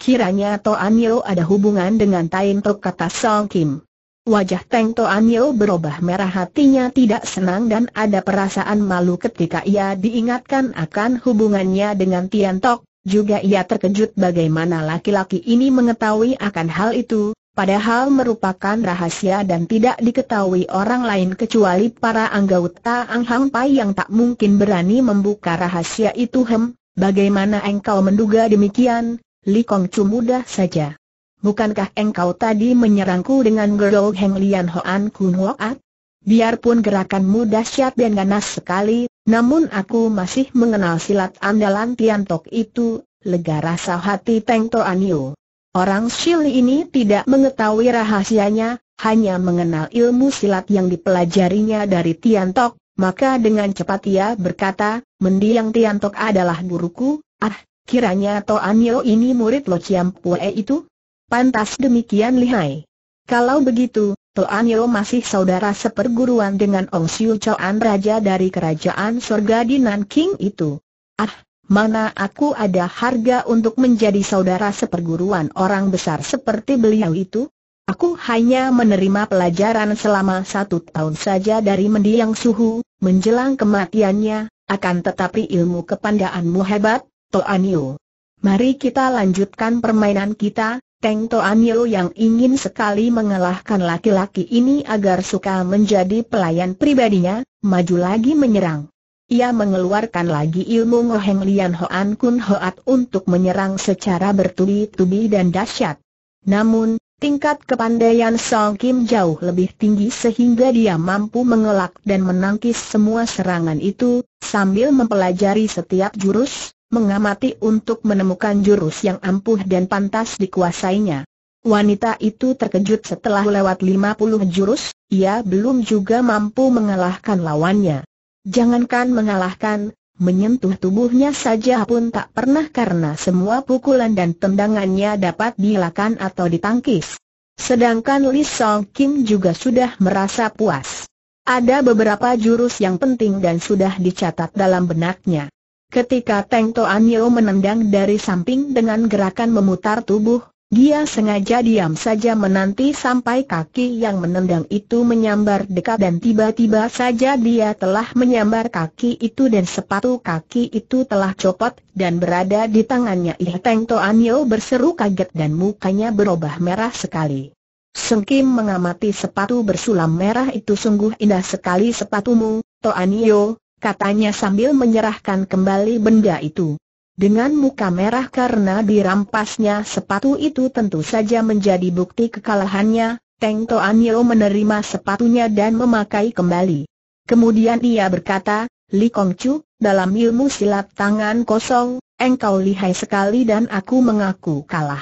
Kiranya To Yeo ada hubungan dengan Tain Tok kata Song Kim. Wajah Teng To Yeo berubah merah hatinya tidak senang dan ada perasaan malu ketika ia diingatkan akan hubungannya dengan Tian Tok, juga ia terkejut bagaimana laki-laki ini mengetahui akan hal itu, padahal merupakan rahasia dan tidak diketahui orang lain kecuali para anggota Ang Hang Pai yang tak mungkin berani membuka rahasia itu hem, bagaimana engkau menduga demikian, Li Kong Chu mudah saja. Bukankah engkau tadi menyerangku dengan Gerlo Heng Lian Hoan Kun Hoat? Biarpun gerakanmu dahsyat dan ganas sekali, namun aku masih mengenal silat andalan Tiantok itu, lega rasa hati Peng Toanio. Orang Shil ini tidak mengetahui rahasianya, hanya mengenal ilmu silat yang dipelajarinya dari Tiantok, maka dengan cepat ia berkata, mendiang Tiantok adalah guruku, ah, kiranya Toanio ini murid Lo Chiam Pue itu? Pantas demikian lihai. Kalau begitu, Toan Yeo masih saudara seperguruan dengan Ong Siu Choan Raja dari Kerajaan Surga di Nanking itu. Ah, mana aku ada harga untuk menjadi saudara seperguruan orang besar seperti beliau itu? Aku hanya menerima pelajaran selama satu tahun saja dari mendiang suhu, menjelang kematiannya, akan tetapi ilmu kepandaanmu hebat, Toan Yeo. Mari kita lanjutkan permainan kita, Teng Toanyo yang ingin sekali mengalahkan laki-laki ini agar suka menjadi pelayan pribadinya, maju lagi menyerang. Ia mengeluarkan lagi ilmu Ngoheng Lian Hoan Kun Hoat untuk menyerang secara bertubi-tubi dan dahsyat. Namun, tingkat kepandaian Song Kim jauh lebih tinggi sehingga dia mampu mengelak dan menangkis semua serangan itu, sambil mempelajari setiap jurus, mengamati untuk menemukan jurus yang ampuh dan pantas dikuasainya. Wanita itu terkejut setelah lewat 50 jurus, ia belum juga mampu mengalahkan lawannya. Jangankan mengalahkan, menyentuh tubuhnya saja pun tak pernah karena semua pukulan dan tendangannya dapat dilakukan atau ditangkis. Sedangkan Li Song Kim juga sudah merasa puas. Ada beberapa jurus yang penting dan sudah dicatat dalam benaknya. Ketika Teng Yeo menendang dari samping dengan gerakan memutar tubuh, dia sengaja diam saja menanti sampai kaki yang menendang itu menyambar dekat dan tiba-tiba saja dia telah menyambar kaki itu dan sepatu kaki itu telah copot dan berada di tangannya Ih Teng Yeo berseru kaget dan mukanya berubah merah sekali. Kim mengamati sepatu bersulam merah itu sungguh indah sekali sepatumu, Yeo, katanya sambil menyerahkan kembali benda itu. Dengan muka merah karena dirampasnya sepatu itu tentu saja menjadi bukti kekalahannya, Teng Toan Yeo menerima sepatunya dan memakai kembali. Kemudian ia berkata, Li Kong Chu, dalam ilmu silat tangan kosong, engkau lihai sekali dan aku mengaku kalah.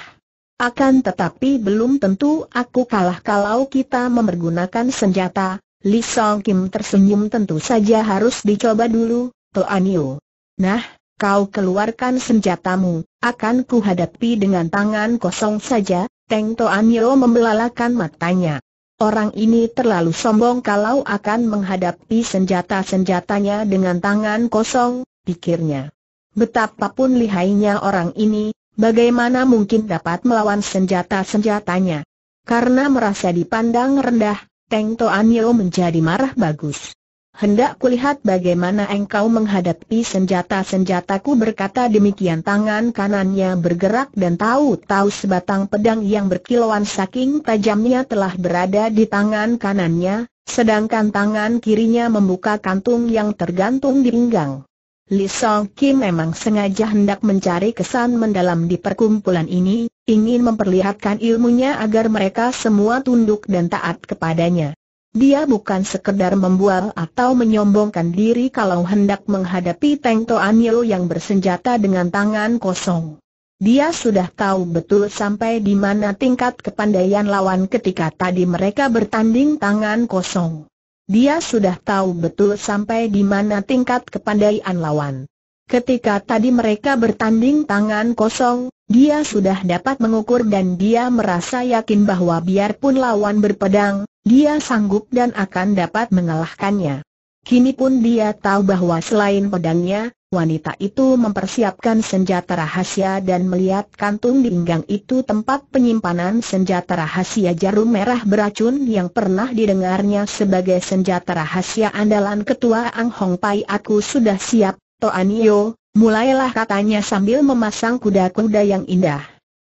Akan tetapi belum tentu aku kalah kalau kita memergunakan senjata, Li Song Kim tersenyum tentu saja harus dicoba dulu, Tuan Yu. Nah, kau keluarkan senjatamu, akan kuhadapi dengan tangan kosong saja, Teng Tuan Yu membelalakan matanya. Orang ini terlalu sombong kalau akan menghadapi senjata-senjatanya dengan tangan kosong, pikirnya. Betapapun lihainya orang ini, bagaimana mungkin dapat melawan senjata-senjatanya? Karena merasa dipandang rendah, Teng Toanio menjadi marah bagus. Hendak kulihat bagaimana engkau menghadapi senjata-senjataku berkata demikian tangan kanannya bergerak dan tahu-tahu sebatang pedang yang berkilauan saking tajamnya telah berada di tangan kanannya, sedangkan tangan kirinya membuka kantung yang tergantung di pinggang. Li Song Kim memang sengaja hendak mencari kesan mendalam di perkumpulan ini, ingin memperlihatkan ilmunya agar mereka semua tunduk dan taat kepadanya. Dia bukan sekedar membual atau menyombongkan diri kalau hendak menghadapi Teng Toan Yeo yang bersenjata dengan tangan kosong. Dia sudah tahu betul sampai di mana tingkat kepandaian lawan ketika tadi mereka bertanding tangan kosong. Dia sudah tahu betul sampai di mana tingkat kepandaian lawan. Ketika tadi mereka bertanding tangan kosong, dia sudah dapat mengukur dan dia merasa yakin bahwa biarpun lawan berpedang, dia sanggup dan akan dapat mengalahkannya. Kini pun dia tahu bahwa selain pedangnya, wanita itu mempersiapkan senjata rahasia dan melihat kantung di pinggang itu tempat penyimpanan senjata rahasia jarum merah beracun yang pernah didengarnya sebagai senjata rahasia andalan ketua Ang Hong Pai aku sudah siap, Toanio, mulailah katanya sambil memasang kuda-kuda yang indah.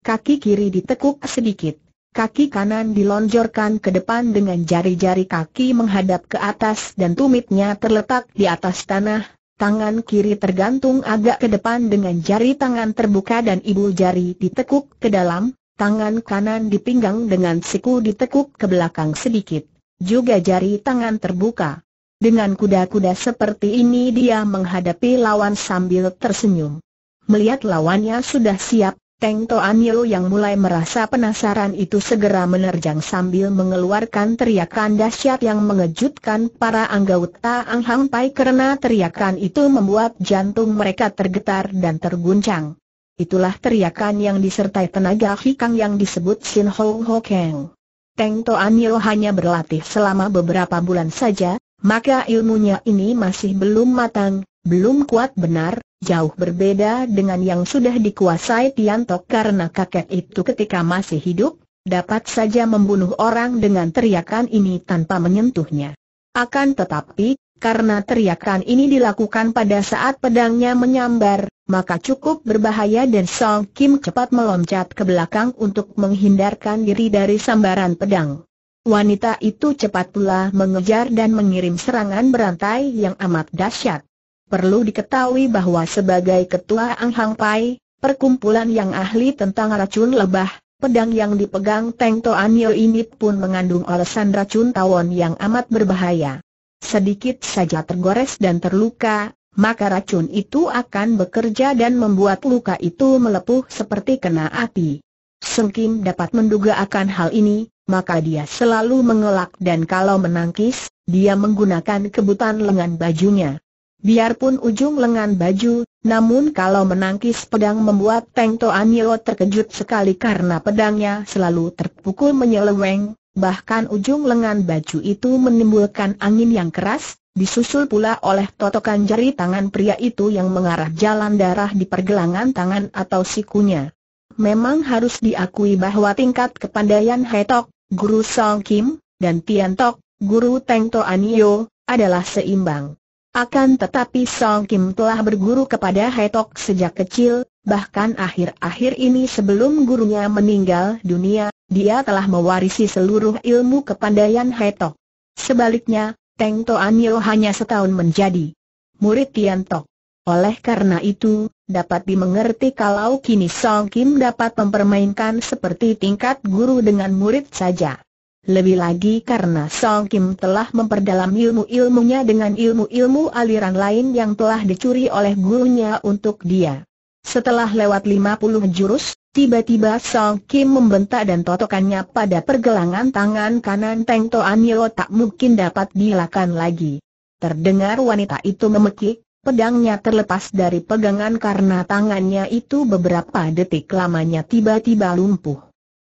Kaki kiri ditekuk sedikit, Kaki kanan dilonjorkan ke depan dengan jari-jari kaki menghadap ke atas dan tumitnya terletak di atas tanah, tangan kiri tergantung agak ke depan dengan jari tangan terbuka dan ibu jari ditekuk ke dalam, tangan kanan di pinggang dengan siku ditekuk ke belakang sedikit, juga jari tangan terbuka. Dengan kuda-kuda seperti ini dia menghadapi lawan sambil tersenyum. Melihat lawannya sudah siap, Teng Toan Yeo yang mulai merasa penasaran itu segera menerjang sambil mengeluarkan teriakan dahsyat yang mengejutkan para anggota Ang Hang Pai karena teriakan itu membuat jantung mereka tergetar dan terguncang. Itulah teriakan yang disertai tenaga hikang yang disebut Sin Ho Ho Keng. Teng Toan Yeo hanya berlatih selama beberapa bulan saja, maka ilmunya ini masih belum matang, belum kuat benar, jauh berbeda dengan yang sudah dikuasai Tiantok karena kakek itu ketika masih hidup, dapat saja membunuh orang dengan teriakan ini tanpa menyentuhnya. Akan tetapi, karena teriakan ini dilakukan pada saat pedangnya menyambar, maka cukup berbahaya dan Song Kim cepat meloncat ke belakang untuk menghindarkan diri dari sambaran pedang. Wanita itu cepat pula mengejar dan mengirim serangan berantai yang amat dahsyat. Perlu diketahui bahwa sebagai ketua Ang Hang Pai, perkumpulan yang ahli tentang racun lebah, pedang yang dipegang Teng Toanio ini pun mengandung olesan racun tawon yang amat berbahaya. Sedikit saja tergores dan terluka, maka racun itu akan bekerja dan membuat luka itu melepuh seperti kena api. Kim dapat menduga akan hal ini, maka dia selalu mengelak dan kalau menangkis, dia menggunakan kebutan lengan bajunya. Biarpun ujung lengan baju, namun kalau menangkis pedang membuat Teng Toan Yeo terkejut sekali karena pedangnya selalu terpukul menyeleweng, bahkan ujung lengan baju itu menimbulkan angin yang keras, disusul pula oleh totokan jari tangan pria itu yang mengarah jalan darah di pergelangan tangan atau sikunya. Memang harus diakui bahwa tingkat kepandaian Hetok, Guru Song Kim, dan Tian Tok, Guru Teng Toan Yeo, adalah seimbang. Akan tetapi Song Kim telah berguru kepada Hetok sejak kecil, bahkan akhir-akhir ini sebelum gurunya meninggal dunia, dia telah mewarisi seluruh ilmu kepandaian Hetok. Sebaliknya, Teng Toan Yeo hanya setahun menjadi murid Tian Tok. Oleh karena itu, dapat dimengerti kalau kini Song Kim dapat mempermainkan seperti tingkat guru dengan murid saja. Lebih lagi karena Song Kim telah memperdalam ilmu-ilmunya dengan ilmu-ilmu aliran lain yang telah dicuri oleh gurunya untuk dia. Setelah lewat 50 jurus, tiba-tiba Song Kim membentak dan totokannya pada pergelangan tangan kanan Teng An Yeo tak mungkin dapat dilakukan lagi. Terdengar wanita itu memekik, Pedangnya terlepas dari pegangan karena tangannya itu beberapa detik lamanya tiba-tiba lumpuh.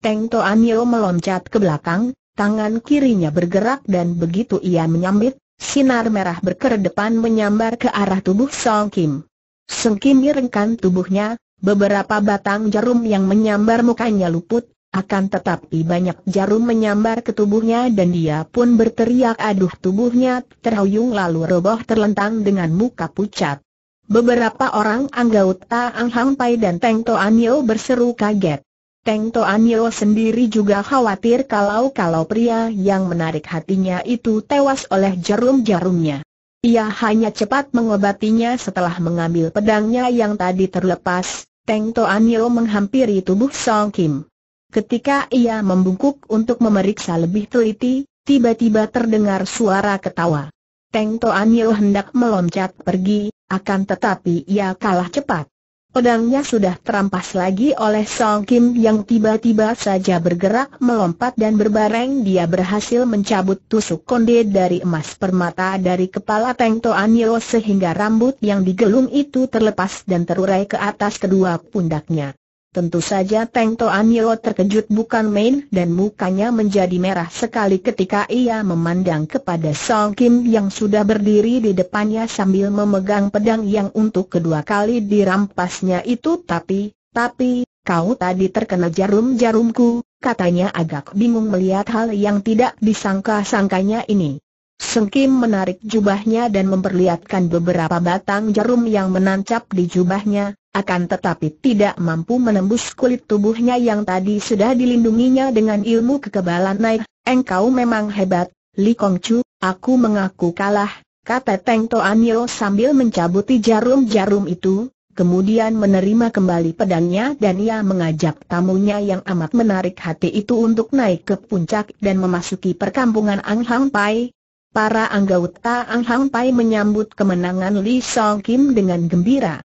Teng Yeo meloncat ke belakang, tangan kirinya bergerak dan begitu ia menyambit, sinar merah berkedepan menyambar ke arah tubuh Song Kim. Song Kim miringkan tubuhnya, beberapa batang jarum yang menyambar mukanya luput, akan tetapi banyak jarum menyambar ke tubuhnya dan dia pun berteriak aduh tubuhnya terhuyung lalu roboh terlentang dengan muka pucat. Beberapa orang anggota Ang Hang Pai dan Teng To Anio berseru kaget. Teng Anielo sendiri juga khawatir kalau-kalau pria yang menarik hatinya itu tewas oleh jarum-jarumnya. Ia hanya cepat mengobatinya setelah mengambil pedangnya yang tadi terlepas, Teng Anielo menghampiri tubuh Song Kim. Ketika ia membungkuk untuk memeriksa lebih teliti, tiba-tiba terdengar suara ketawa. Teng Anielo hendak meloncat pergi, akan tetapi ia kalah cepat. Pedangnya sudah terampas lagi oleh Song Kim yang tiba-tiba saja bergerak melompat dan berbareng dia berhasil mencabut tusuk konde dari emas permata dari kepala Teng Toan Yeo sehingga rambut yang digelung itu terlepas dan terurai ke atas kedua pundaknya. Tentu saja Teng Toan Yeo terkejut bukan main dan mukanya menjadi merah sekali ketika ia memandang kepada Song Kim yang sudah berdiri di depannya sambil memegang pedang yang untuk kedua kali dirampasnya itu tapi, tapi, kau tadi terkena jarum-jarumku, katanya agak bingung melihat hal yang tidak disangka-sangkanya ini. Song Kim menarik jubahnya dan memperlihatkan beberapa batang jarum yang menancap di jubahnya, akan tetapi tidak mampu menembus kulit tubuhnya yang tadi sudah dilindunginya dengan ilmu kekebalan naik. Engkau memang hebat, Li Kongcu, aku mengaku kalah, kata Teng Toanio sambil mencabuti jarum-jarum itu, kemudian menerima kembali pedangnya dan ia mengajak tamunya yang amat menarik hati itu untuk naik ke puncak dan memasuki perkampungan Ang Hang Pai. Para anggota Ang Hang Pai menyambut kemenangan Li Song Kim dengan gembira.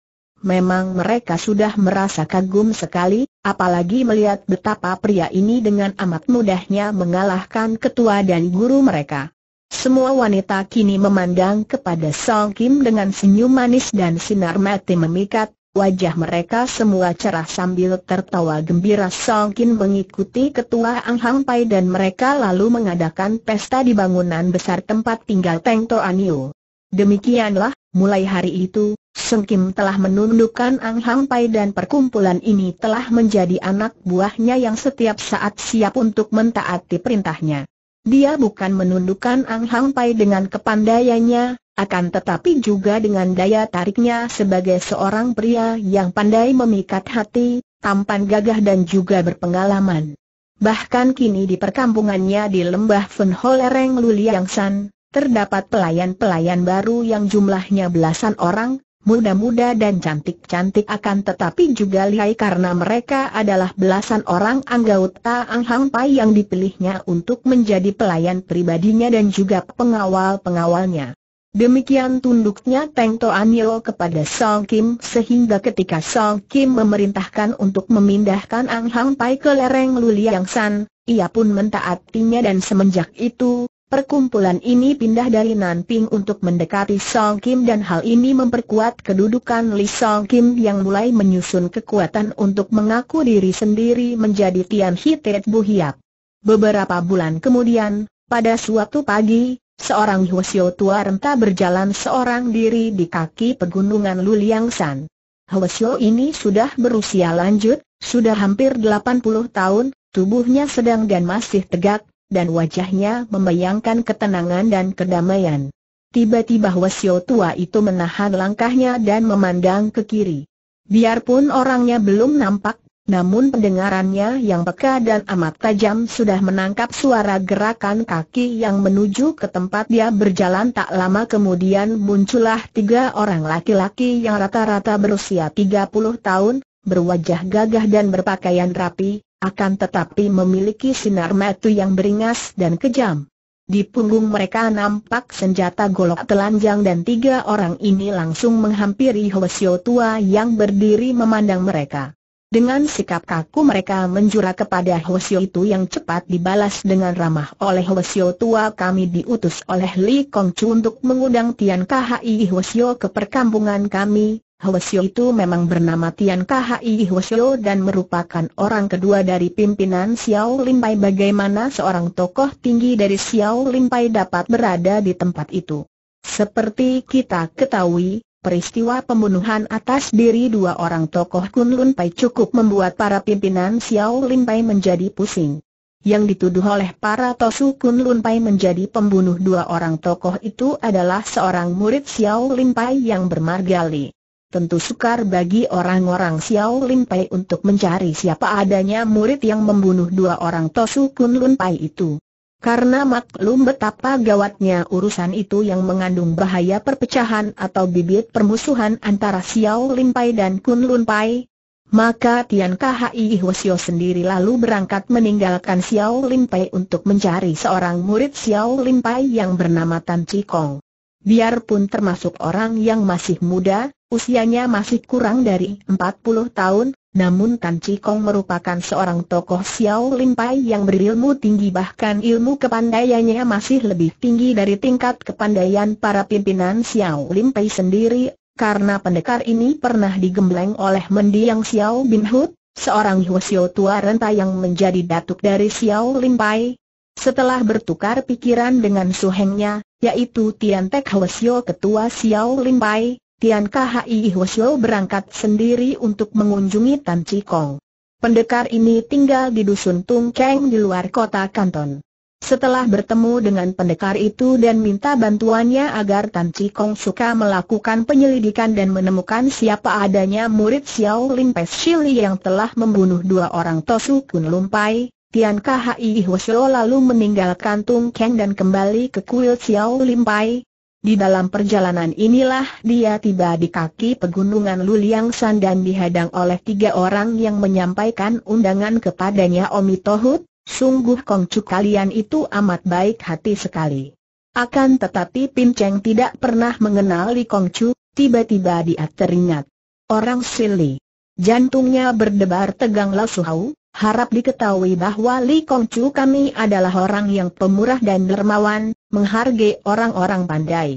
Memang mereka sudah merasa kagum sekali, apalagi melihat betapa pria ini dengan amat mudahnya mengalahkan ketua dan guru mereka. Semua wanita kini memandang kepada Song Kim dengan senyum manis dan sinar mati memikat, wajah mereka semua cerah sambil tertawa gembira Song Kim mengikuti ketua Ang Hang Pai dan mereka lalu mengadakan pesta di bangunan besar tempat tinggal Teng To Anio. Demikianlah, mulai hari itu, Seng Kim telah menundukkan Ang Hang Pai dan perkumpulan ini telah menjadi anak buahnya yang setiap saat siap untuk mentaati perintahnya. Dia bukan menundukkan Ang Hang Pai dengan kepandaiannya, akan tetapi juga dengan daya tariknya sebagai seorang pria yang pandai memikat hati, tampan gagah dan juga berpengalaman. Bahkan kini di perkampungannya di lembah Venholereng Luliangsan, terdapat pelayan-pelayan baru yang jumlahnya belasan orang, muda-muda dan cantik-cantik akan tetapi juga lihai karena mereka adalah belasan orang anggota Ang Hang Pai yang dipilihnya untuk menjadi pelayan pribadinya dan juga pengawal-pengawalnya. Demikian tunduknya Teng Toan Yeo kepada Song Kim sehingga ketika Song Kim memerintahkan untuk memindahkan Ang Hang Pai ke lereng Luliang San, ia pun mentaatinya dan semenjak itu, Perkumpulan ini pindah dari Nanping untuk mendekati Song Kim dan hal ini memperkuat kedudukan Lee Song Kim yang mulai menyusun kekuatan untuk mengaku diri sendiri menjadi Tian Hitet Hiap. Beberapa bulan kemudian, pada suatu pagi, seorang Huasio tua renta berjalan seorang diri di kaki pegunungan Luliangsan. Huasio ini sudah berusia lanjut, sudah hampir 80 tahun, tubuhnya sedang dan masih tegak, dan wajahnya membayangkan ketenangan dan kedamaian. Tiba-tiba Wasio tua itu menahan langkahnya dan memandang ke kiri. Biarpun orangnya belum nampak, namun pendengarannya yang peka dan amat tajam sudah menangkap suara gerakan kaki yang menuju ke tempat dia berjalan tak lama kemudian muncullah tiga orang laki-laki yang rata-rata berusia 30 tahun, berwajah gagah dan berpakaian rapi, akan tetapi memiliki sinar mata yang beringas dan kejam. Di punggung mereka nampak senjata golok telanjang dan tiga orang ini langsung menghampiri Hwasyo tua yang berdiri memandang mereka. Dengan sikap kaku mereka menjura kepada Hwasyo itu yang cepat dibalas dengan ramah oleh Hwasyo tua kami diutus oleh Li Kongcu untuk mengundang Tian Khi Hwasyo ke perkampungan kami, Hwasyo itu memang bernama Tian Khai Hwasyo dan merupakan orang kedua dari pimpinan Xiao Limpai bagaimana seorang tokoh tinggi dari Xiao Limpai dapat berada di tempat itu. Seperti kita ketahui, peristiwa pembunuhan atas diri dua orang tokoh Kunlun Pai cukup membuat para pimpinan Xiao Limpai menjadi pusing. Yang dituduh oleh para Tosu Kunlun Pai menjadi pembunuh dua orang tokoh itu adalah seorang murid Xiao Limpai yang bermargali. Tentu sukar bagi orang-orang Xiao Lim Pai untuk mencari siapa adanya murid yang membunuh dua orang Tosu Kun Lun Pai itu. Karena maklum betapa gawatnya urusan itu yang mengandung bahaya perpecahan atau bibit permusuhan antara Xiao Lim Pai dan Kun Lun Pai, maka Tian Khi Hwasyo sendiri lalu berangkat meninggalkan Xiao Lim Pai untuk mencari seorang murid Xiao Lim Pai yang bernama Tan Cikong. Biarpun termasuk orang yang masih muda, usianya masih kurang dari 40 tahun, namun Tan Chikong merupakan seorang tokoh Xiao Limpai yang berilmu tinggi bahkan ilmu kepandaiannya masih lebih tinggi dari tingkat kepandaian para pimpinan Xiao Limpai sendiri, karena pendekar ini pernah digembleng oleh mendiang Xiao Bin Hut, seorang Hwasyo tua renta yang menjadi datuk dari Xiao Limpai, setelah bertukar pikiran dengan suhengnya, yaitu Tian Tek Hwasyo ketua Xiao Lin Pai, Tian Khi Hwasyo berangkat sendiri untuk mengunjungi Tan Chikong. Pendekar ini tinggal di dusun Tung Keng di luar kota Kanton. Setelah bertemu dengan pendekar itu dan minta bantuannya agar Tan Chikong suka melakukan penyelidikan dan menemukan siapa adanya murid Xiao Lin Pes Shili yang telah membunuh dua orang Tosu Kun Lumpai, Tian Khai Hwasyo lalu meninggalkan Tung Keng dan kembali ke kuil Xiao Limpai. Di dalam perjalanan inilah dia tiba di kaki pegunungan Luliang San dan dihadang oleh tiga orang yang menyampaikan undangan kepadanya Omi Tohut, sungguh kongcu kalian itu amat baik hati sekali. Akan tetapi Pin Cheng tidak pernah mengenal Li Kongcu, tiba-tiba dia teringat. Orang Sili. Jantungnya berdebar tegang Lao Suhau, Harap diketahui bahwa Li Chu kami adalah orang yang pemurah dan dermawan, menghargai orang-orang pandai.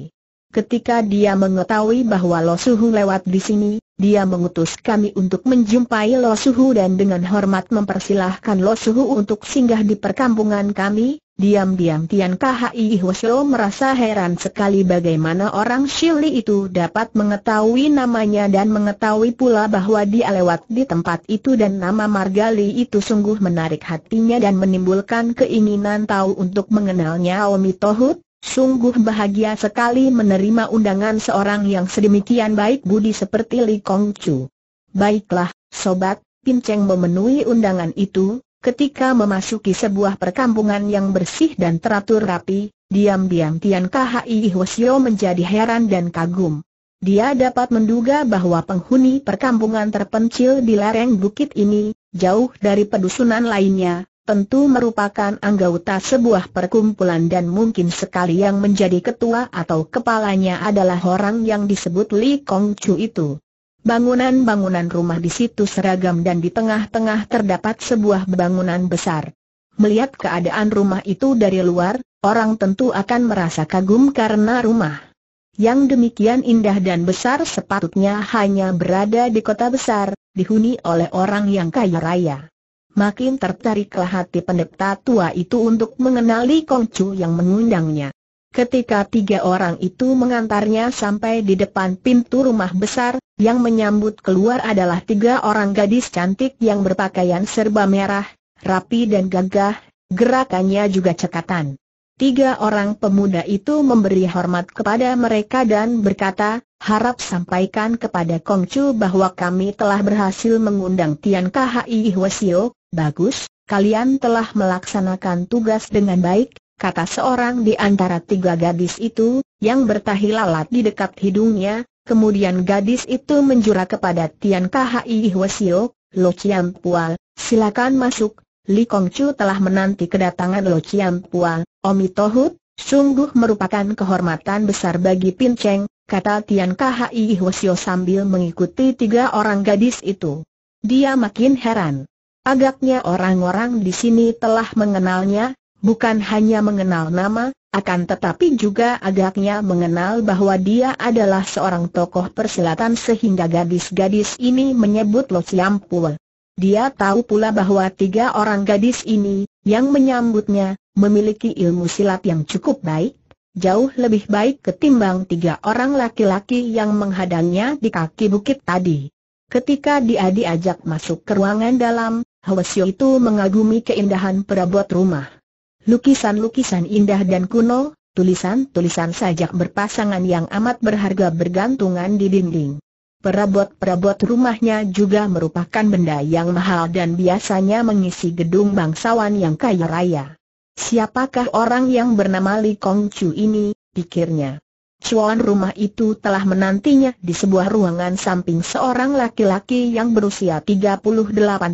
Ketika dia mengetahui bahwa Lo Suhu lewat di sini, dia mengutus kami untuk menjumpai Lo Suhu dan dengan hormat mempersilahkan Lo Suhu untuk singgah di perkampungan kami. Diam-diam Tian Khi Hwasyo merasa heran sekali bagaimana orang Shili itu dapat mengetahui namanya dan mengetahui pula bahwa dia lewat di tempat itu dan nama Margali itu sungguh menarik hatinya dan menimbulkan keinginan tahu untuk mengenalnya Omi Tohut. Sungguh bahagia sekali menerima undangan seorang yang sedemikian baik budi seperti Li Kong Chu. Baiklah, sobat, Pinceng memenuhi undangan itu, ketika memasuki sebuah perkampungan yang bersih dan teratur rapi, diam-diam Tian Khi Hwasyo menjadi heran dan kagum. Dia dapat menduga bahwa penghuni perkampungan terpencil di lereng bukit ini, jauh dari pedusunan lainnya, tentu merupakan anggota sebuah perkumpulan dan mungkin sekali yang menjadi ketua atau kepalanya adalah orang yang disebut Li Kong Chu itu. Bangunan-bangunan rumah di situ seragam dan di tengah-tengah terdapat sebuah bangunan besar. Melihat keadaan rumah itu dari luar, orang tentu akan merasa kagum karena rumah yang demikian indah dan besar sepatutnya hanya berada di kota besar, dihuni oleh orang yang kaya raya makin tertariklah hati pendeta tua itu untuk mengenali Kongcu yang mengundangnya. Ketika tiga orang itu mengantarnya sampai di depan pintu rumah besar, yang menyambut keluar adalah tiga orang gadis cantik yang berpakaian serba merah, rapi dan gagah, gerakannya juga cekatan. Tiga orang pemuda itu memberi hormat kepada mereka dan berkata, harap sampaikan kepada Kongcu bahwa kami telah berhasil mengundang Tian Khi Hwasio, Bagus, kalian telah melaksanakan tugas dengan baik, kata seorang di antara tiga gadis itu, yang bertahi lalat di dekat hidungnya, kemudian gadis itu menjura kepada Tian Kahai Hwasio, Lo Chiam Pual, silakan masuk, Li Kong Chu telah menanti kedatangan Lo Chiam Pual, Omi Tohut, sungguh merupakan kehormatan besar bagi Pin Cheng, kata Tian Kahai Hwasio sambil mengikuti tiga orang gadis itu. Dia makin heran. Agaknya orang-orang di sini telah mengenalnya, bukan hanya mengenal nama, akan tetapi juga agaknya mengenal bahwa dia adalah seorang tokoh persilatan sehingga gadis-gadis ini menyebut Lo Siampul. Dia tahu pula bahwa tiga orang gadis ini, yang menyambutnya, memiliki ilmu silat yang cukup baik, jauh lebih baik ketimbang tiga orang laki-laki yang menghadangnya di kaki bukit tadi. Ketika dia diajak masuk ke ruangan dalam, Hwasio itu mengagumi keindahan perabot rumah. Lukisan-lukisan indah dan kuno, tulisan-tulisan sajak berpasangan yang amat berharga bergantungan di dinding. Perabot-perabot rumahnya juga merupakan benda yang mahal dan biasanya mengisi gedung bangsawan yang kaya raya. Siapakah orang yang bernama Li Kong Chu ini, pikirnya. Cuan rumah itu telah menantinya di sebuah ruangan samping seorang laki-laki yang berusia 38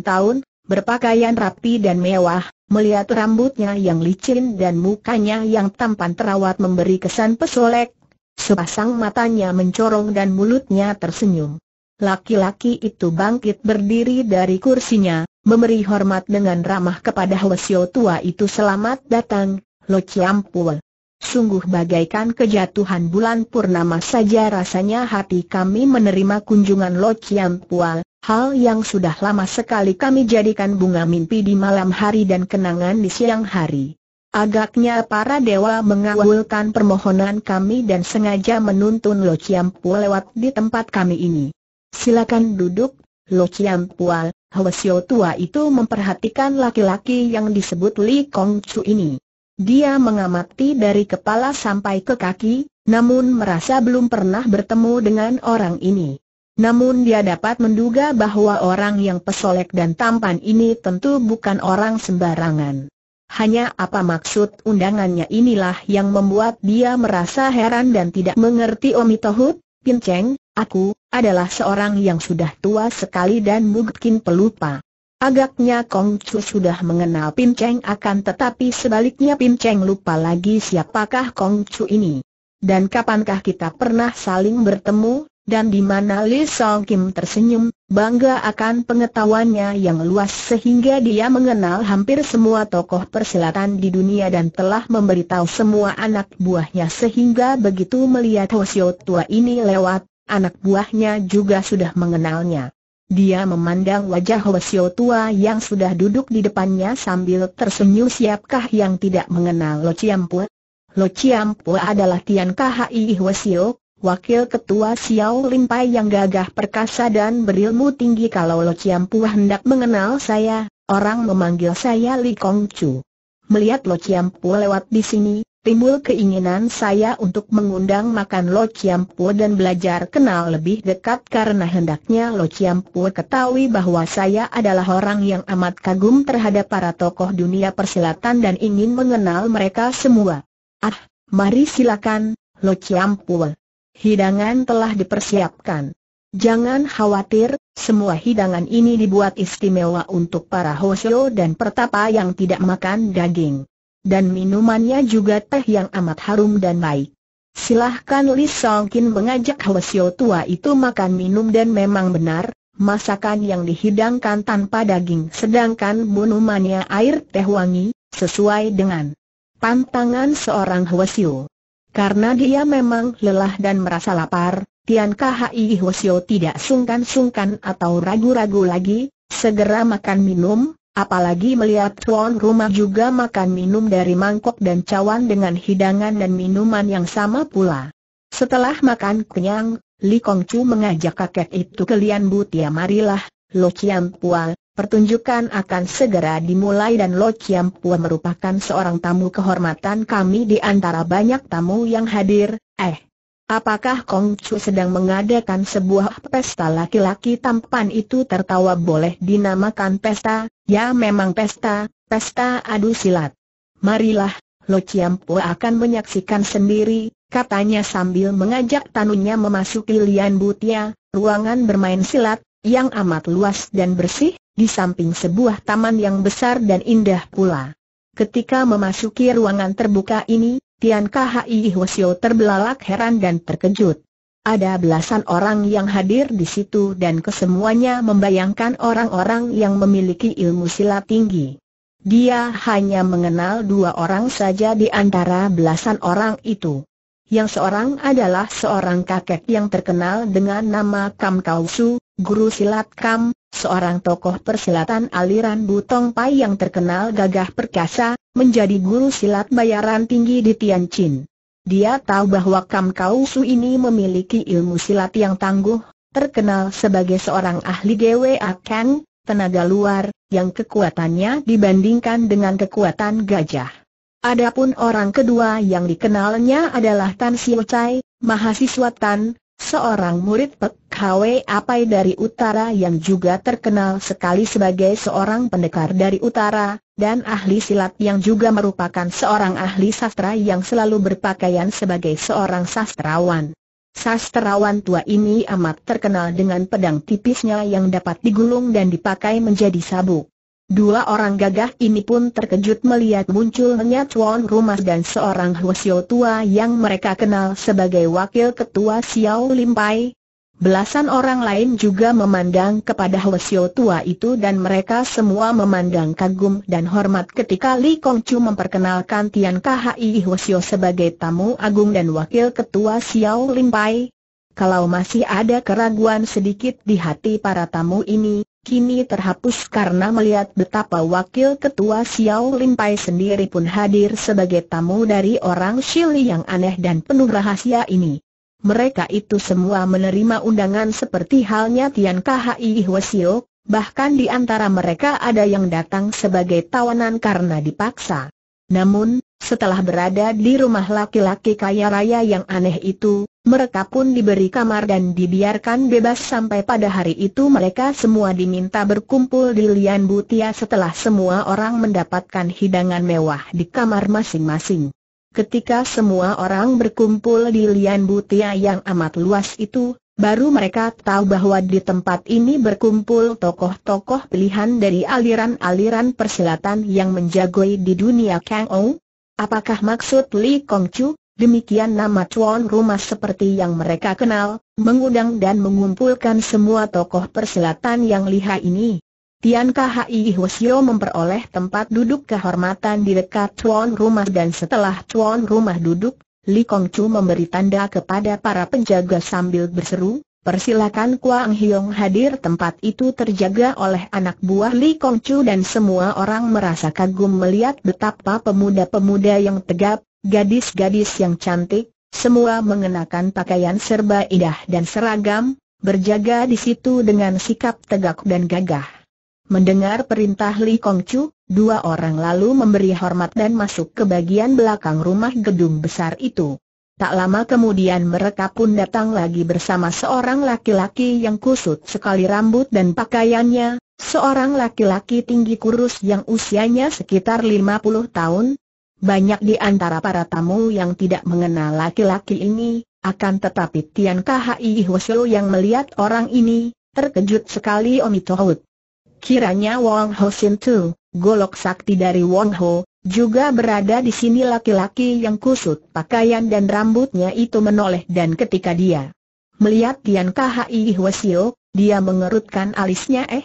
tahun, berpakaian rapi dan mewah, melihat rambutnya yang licin dan mukanya yang tampan terawat memberi kesan pesolek, sepasang matanya mencorong dan mulutnya tersenyum. Laki-laki itu bangkit berdiri dari kursinya, memberi hormat dengan ramah kepada Hwasyo tua itu selamat datang, Lo Chiampue sungguh bagaikan kejatuhan bulan purnama saja rasanya hati kami menerima kunjungan Lo Chiang Pua, hal yang sudah lama sekali kami jadikan bunga mimpi di malam hari dan kenangan di siang hari. Agaknya para dewa mengawulkan permohonan kami dan sengaja menuntun Lo Chiang Pua lewat di tempat kami ini. Silakan duduk, Lo Chiang Pua. Hwasyo tua itu memperhatikan laki-laki yang disebut Li Kong Chu ini. Dia mengamati dari kepala sampai ke kaki, namun merasa belum pernah bertemu dengan orang ini. Namun dia dapat menduga bahwa orang yang pesolek dan tampan ini tentu bukan orang sembarangan. Hanya apa maksud undangannya inilah yang membuat dia merasa heran dan tidak mengerti Omi Tohut, Pinceng, aku, adalah seorang yang sudah tua sekali dan mungkin pelupa. Agaknya Kong Chu sudah mengenal Pin Cheng akan tetapi sebaliknya Pin Cheng lupa lagi siapakah Kong Chu ini. Dan kapankah kita pernah saling bertemu, dan di mana Li Song Kim tersenyum, bangga akan pengetahuannya yang luas sehingga dia mengenal hampir semua tokoh persilatan di dunia dan telah memberitahu semua anak buahnya sehingga begitu melihat Hoshiotua tua ini lewat, anak buahnya juga sudah mengenalnya. Dia memandang wajah Lesio tua yang sudah duduk di depannya sambil tersenyum siapkah yang tidak mengenal Lo Chiampu? Lo Chiampu adalah Tian KHI Hwasyo, wakil ketua Xiao Limpai yang gagah perkasa dan berilmu tinggi kalau Lo Chiampu hendak mengenal saya, orang memanggil saya Li Kongcu. Melihat Lo Chiampu lewat di sini, timbul keinginan saya untuk mengundang makan Lo Po dan belajar kenal lebih dekat karena hendaknya Lo Po ketahui bahwa saya adalah orang yang amat kagum terhadap para tokoh dunia persilatan dan ingin mengenal mereka semua. Ah, mari silakan, Lo Po. Hidangan telah dipersiapkan. Jangan khawatir, semua hidangan ini dibuat istimewa untuk para hosyo dan pertapa yang tidak makan daging dan minumannya juga teh yang amat harum dan baik. Silahkan Li Songkin mengajak Hwasyo tua itu makan minum dan memang benar, masakan yang dihidangkan tanpa daging sedangkan minumannya air teh wangi, sesuai dengan pantangan seorang Hwasyo. Karena dia memang lelah dan merasa lapar, Tian Khi Hwasyo tidak sungkan-sungkan atau ragu-ragu lagi, segera makan minum, Apalagi melihat tuan rumah juga makan minum dari mangkok dan cawan dengan hidangan dan minuman yang sama pula. Setelah makan kenyang, Li Kong Chu mengajak kakek itu ke Lian Butia marilah, Lo Chiam Pua, pertunjukan akan segera dimulai dan Lo Chiam Pua merupakan seorang tamu kehormatan kami di antara banyak tamu yang hadir, eh, Apakah Kong Chu sedang mengadakan sebuah pesta laki-laki tampan itu tertawa boleh dinamakan pesta, ya memang pesta, pesta adu silat. Marilah, Lo Po akan menyaksikan sendiri, katanya sambil mengajak tanunya memasuki lian butia, ruangan bermain silat, yang amat luas dan bersih, di samping sebuah taman yang besar dan indah pula. Ketika memasuki ruangan terbuka ini, Tian Khi Hosio terbelalak heran dan terkejut. Ada belasan orang yang hadir di situ dan kesemuanya membayangkan orang-orang yang memiliki ilmu silat tinggi. Dia hanya mengenal dua orang saja di antara belasan orang itu. Yang seorang adalah seorang kakek yang terkenal dengan nama Kam Kausu, guru silat Kam, seorang tokoh persilatan aliran Butong Pai yang terkenal gagah perkasa, menjadi guru silat bayaran tinggi di Tianjin. Dia tahu bahwa Kam Kau Su ini memiliki ilmu silat yang tangguh, terkenal sebagai seorang ahli Dewa Kang, tenaga luar, yang kekuatannya dibandingkan dengan kekuatan gajah. Adapun orang kedua yang dikenalnya adalah Tan Siu Chai, mahasiswa Tan, seorang murid Pek Hwe Apai dari utara yang juga terkenal sekali sebagai seorang pendekar dari utara, dan ahli silat yang juga merupakan seorang ahli sastra yang selalu berpakaian sebagai seorang sastrawan. Sastrawan tua ini amat terkenal dengan pedang tipisnya yang dapat digulung dan dipakai menjadi sabuk. Dua orang gagah ini pun terkejut melihat munculnya Chuan Rumah dan seorang Huasio tua yang mereka kenal sebagai wakil ketua Xiao Limpai. Belasan orang lain juga memandang kepada Huasio tua itu dan mereka semua memandang kagum dan hormat ketika Li Chu memperkenalkan Tian Khi Huasio sebagai tamu agung dan wakil ketua Xiao Limpai. Kalau masih ada keraguan sedikit di hati para tamu ini, kini terhapus karena melihat betapa wakil ketua Xiao Limpai sendiri pun hadir sebagai tamu dari orang Shili yang aneh dan penuh rahasia ini. Mereka itu semua menerima undangan seperti halnya Tian Khai Hwasio, bahkan di antara mereka ada yang datang sebagai tawanan karena dipaksa. Namun, setelah berada di rumah laki-laki kaya raya yang aneh itu, mereka pun diberi kamar dan dibiarkan bebas sampai pada hari itu mereka semua diminta berkumpul di Lian Butia setelah semua orang mendapatkan hidangan mewah di kamar masing-masing. Ketika semua orang berkumpul di Lian Butia yang amat luas itu, Baru mereka tahu bahwa di tempat ini berkumpul tokoh-tokoh pilihan dari aliran-aliran persilatan yang menjagoi di dunia Kang Ou, Apakah maksud Li Kong Chu, demikian nama tuan rumah seperti yang mereka kenal, mengundang dan mengumpulkan semua tokoh persilatan yang lihai ini? Tian Khai Hwasyo memperoleh tempat duduk kehormatan di dekat tuan rumah dan setelah tuan rumah duduk, Li Kong Chu memberi tanda kepada para penjaga sambil berseru, Persilakan Kuang Hyong hadir tempat itu terjaga oleh anak buah Li Kong Chu dan semua orang merasa kagum melihat betapa pemuda-pemuda yang tegap, gadis-gadis yang cantik, semua mengenakan pakaian serba indah dan seragam, berjaga di situ dengan sikap tegak dan gagah. Mendengar perintah Li Kong Chu, dua orang lalu memberi hormat dan masuk ke bagian belakang rumah gedung besar itu. Tak lama kemudian mereka pun datang lagi bersama seorang laki-laki yang kusut sekali rambut dan pakaiannya, seorang laki-laki tinggi kurus yang usianya sekitar 50 tahun. Banyak di antara para tamu yang tidak mengenal laki-laki ini, akan tetapi Tian Khai Hwasyo yang melihat orang ini, terkejut sekali Omi Tohut. Kiranya Wong Ho Sin Tu, golok sakti dari Wong Ho, juga berada di sini laki-laki yang kusut pakaian dan rambutnya itu menoleh dan ketika dia melihat Tian Khi Hwasio, dia mengerutkan alisnya eh.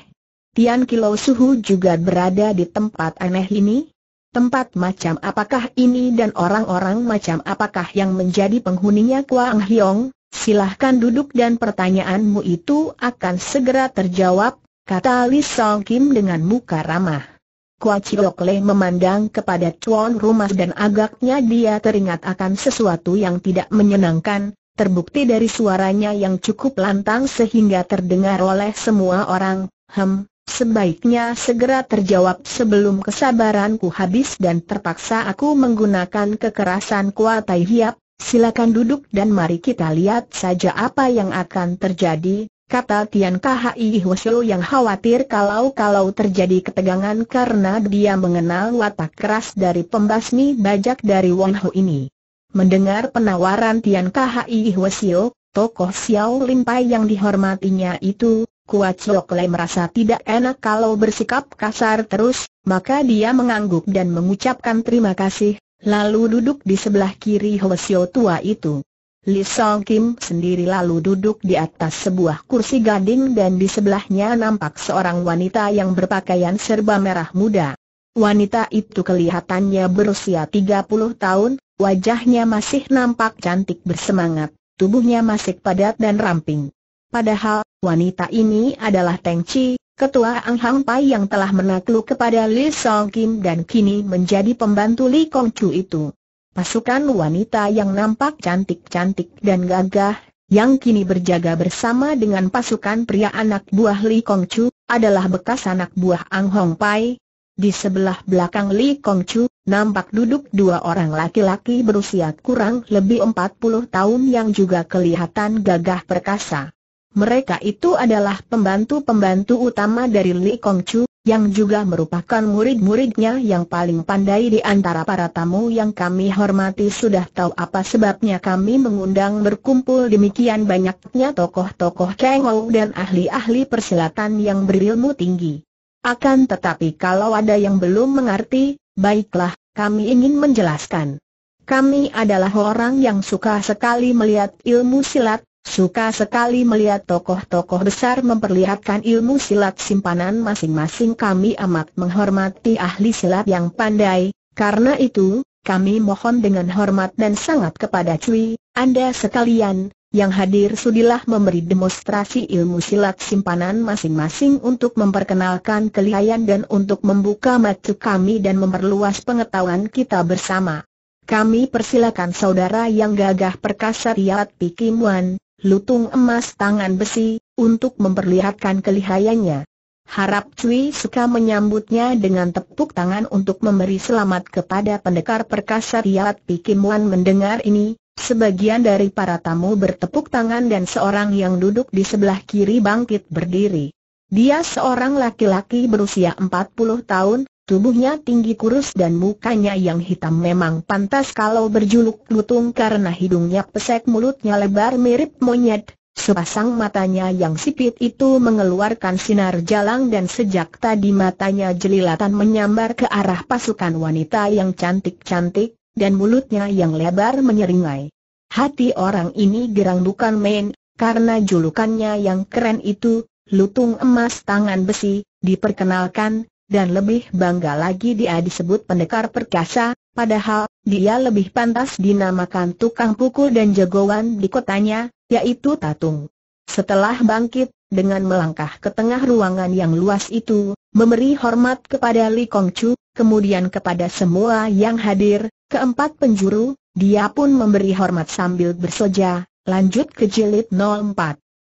Tian Kilo Suhu juga berada di tempat aneh ini? Tempat macam apakah ini dan orang-orang macam apakah yang menjadi penghuninya Kuang Hyong? Silahkan duduk dan pertanyaanmu itu akan segera terjawab, kata Li Song Kim dengan muka ramah. Kua Chiok Le memandang kepada tuan rumah dan agaknya dia teringat akan sesuatu yang tidak menyenangkan, terbukti dari suaranya yang cukup lantang sehingga terdengar oleh semua orang, hem, sebaiknya segera terjawab sebelum kesabaranku habis dan terpaksa aku menggunakan kekerasan Kua Tai Hiap, silakan duduk dan mari kita lihat saja apa yang akan terjadi, kata Tian Kahai Hwasyo yang khawatir kalau-kalau terjadi ketegangan karena dia mengenal watak keras dari pembasmi bajak dari Wong Ho ini. Mendengar penawaran Tian Kahai Hwasyo, tokoh Xiao Limpai yang dihormatinya itu, Kuat Chok Lai merasa tidak enak kalau bersikap kasar terus, maka dia mengangguk dan mengucapkan terima kasih, lalu duduk di sebelah kiri Hwasyo tua itu. Li Song Kim sendiri lalu duduk di atas sebuah kursi gading dan di sebelahnya nampak seorang wanita yang berpakaian serba merah muda. Wanita itu kelihatannya berusia 30 tahun, wajahnya masih nampak cantik bersemangat, tubuhnya masih padat dan ramping. Padahal, wanita ini adalah Teng Chi, ketua Ang Hang Pai yang telah menakluk kepada Li Song Kim dan kini menjadi pembantu Li Kong Chu itu pasukan wanita yang nampak cantik-cantik dan gagah, yang kini berjaga bersama dengan pasukan pria anak buah Li Kong Chu, adalah bekas anak buah Ang Hong Pai. Di sebelah belakang Li Kong Chu, nampak duduk dua orang laki-laki berusia kurang lebih 40 tahun yang juga kelihatan gagah perkasa. Mereka itu adalah pembantu-pembantu utama dari Li Kong Chu, yang juga merupakan murid-muridnya yang paling pandai di antara para tamu yang kami hormati sudah tahu apa sebabnya kami mengundang berkumpul demikian banyaknya tokoh-tokoh Kengou dan ahli-ahli persilatan yang berilmu tinggi. Akan tetapi kalau ada yang belum mengerti, baiklah, kami ingin menjelaskan. Kami adalah orang yang suka sekali melihat ilmu silat, Suka sekali melihat tokoh-tokoh besar memperlihatkan ilmu silat simpanan masing-masing kami amat menghormati ahli silat yang pandai, karena itu, kami mohon dengan hormat dan sangat kepada Cui, Anda sekalian, yang hadir sudilah memberi demonstrasi ilmu silat simpanan masing-masing untuk memperkenalkan kelihayan dan untuk membuka mata kami dan memperluas pengetahuan kita bersama. Kami persilakan saudara yang gagah perkasa Riyad Pikimuan, lutung emas tangan besi, untuk memperlihatkan kelihayannya. Harap Cui suka menyambutnya dengan tepuk tangan untuk memberi selamat kepada pendekar perkasa Riat Pikimuan mendengar ini, sebagian dari para tamu bertepuk tangan dan seorang yang duduk di sebelah kiri bangkit berdiri. Dia seorang laki-laki berusia 40 tahun, Tubuhnya tinggi kurus dan mukanya yang hitam memang pantas kalau berjuluk lutung karena hidungnya pesek mulutnya lebar mirip monyet. Sepasang matanya yang sipit itu mengeluarkan sinar jalang dan sejak tadi matanya jelilatan menyambar ke arah pasukan wanita yang cantik-cantik, dan mulutnya yang lebar menyeringai. Hati orang ini gerang bukan main, karena julukannya yang keren itu, lutung emas tangan besi, diperkenalkan, dan lebih bangga lagi dia disebut pendekar perkasa, padahal, dia lebih pantas dinamakan tukang pukul dan jagoan di kotanya, yaitu Tatung. Setelah bangkit, dengan melangkah ke tengah ruangan yang luas itu, memberi hormat kepada Li Chu, kemudian kepada semua yang hadir, keempat penjuru, dia pun memberi hormat sambil bersoja, lanjut ke jilid 04.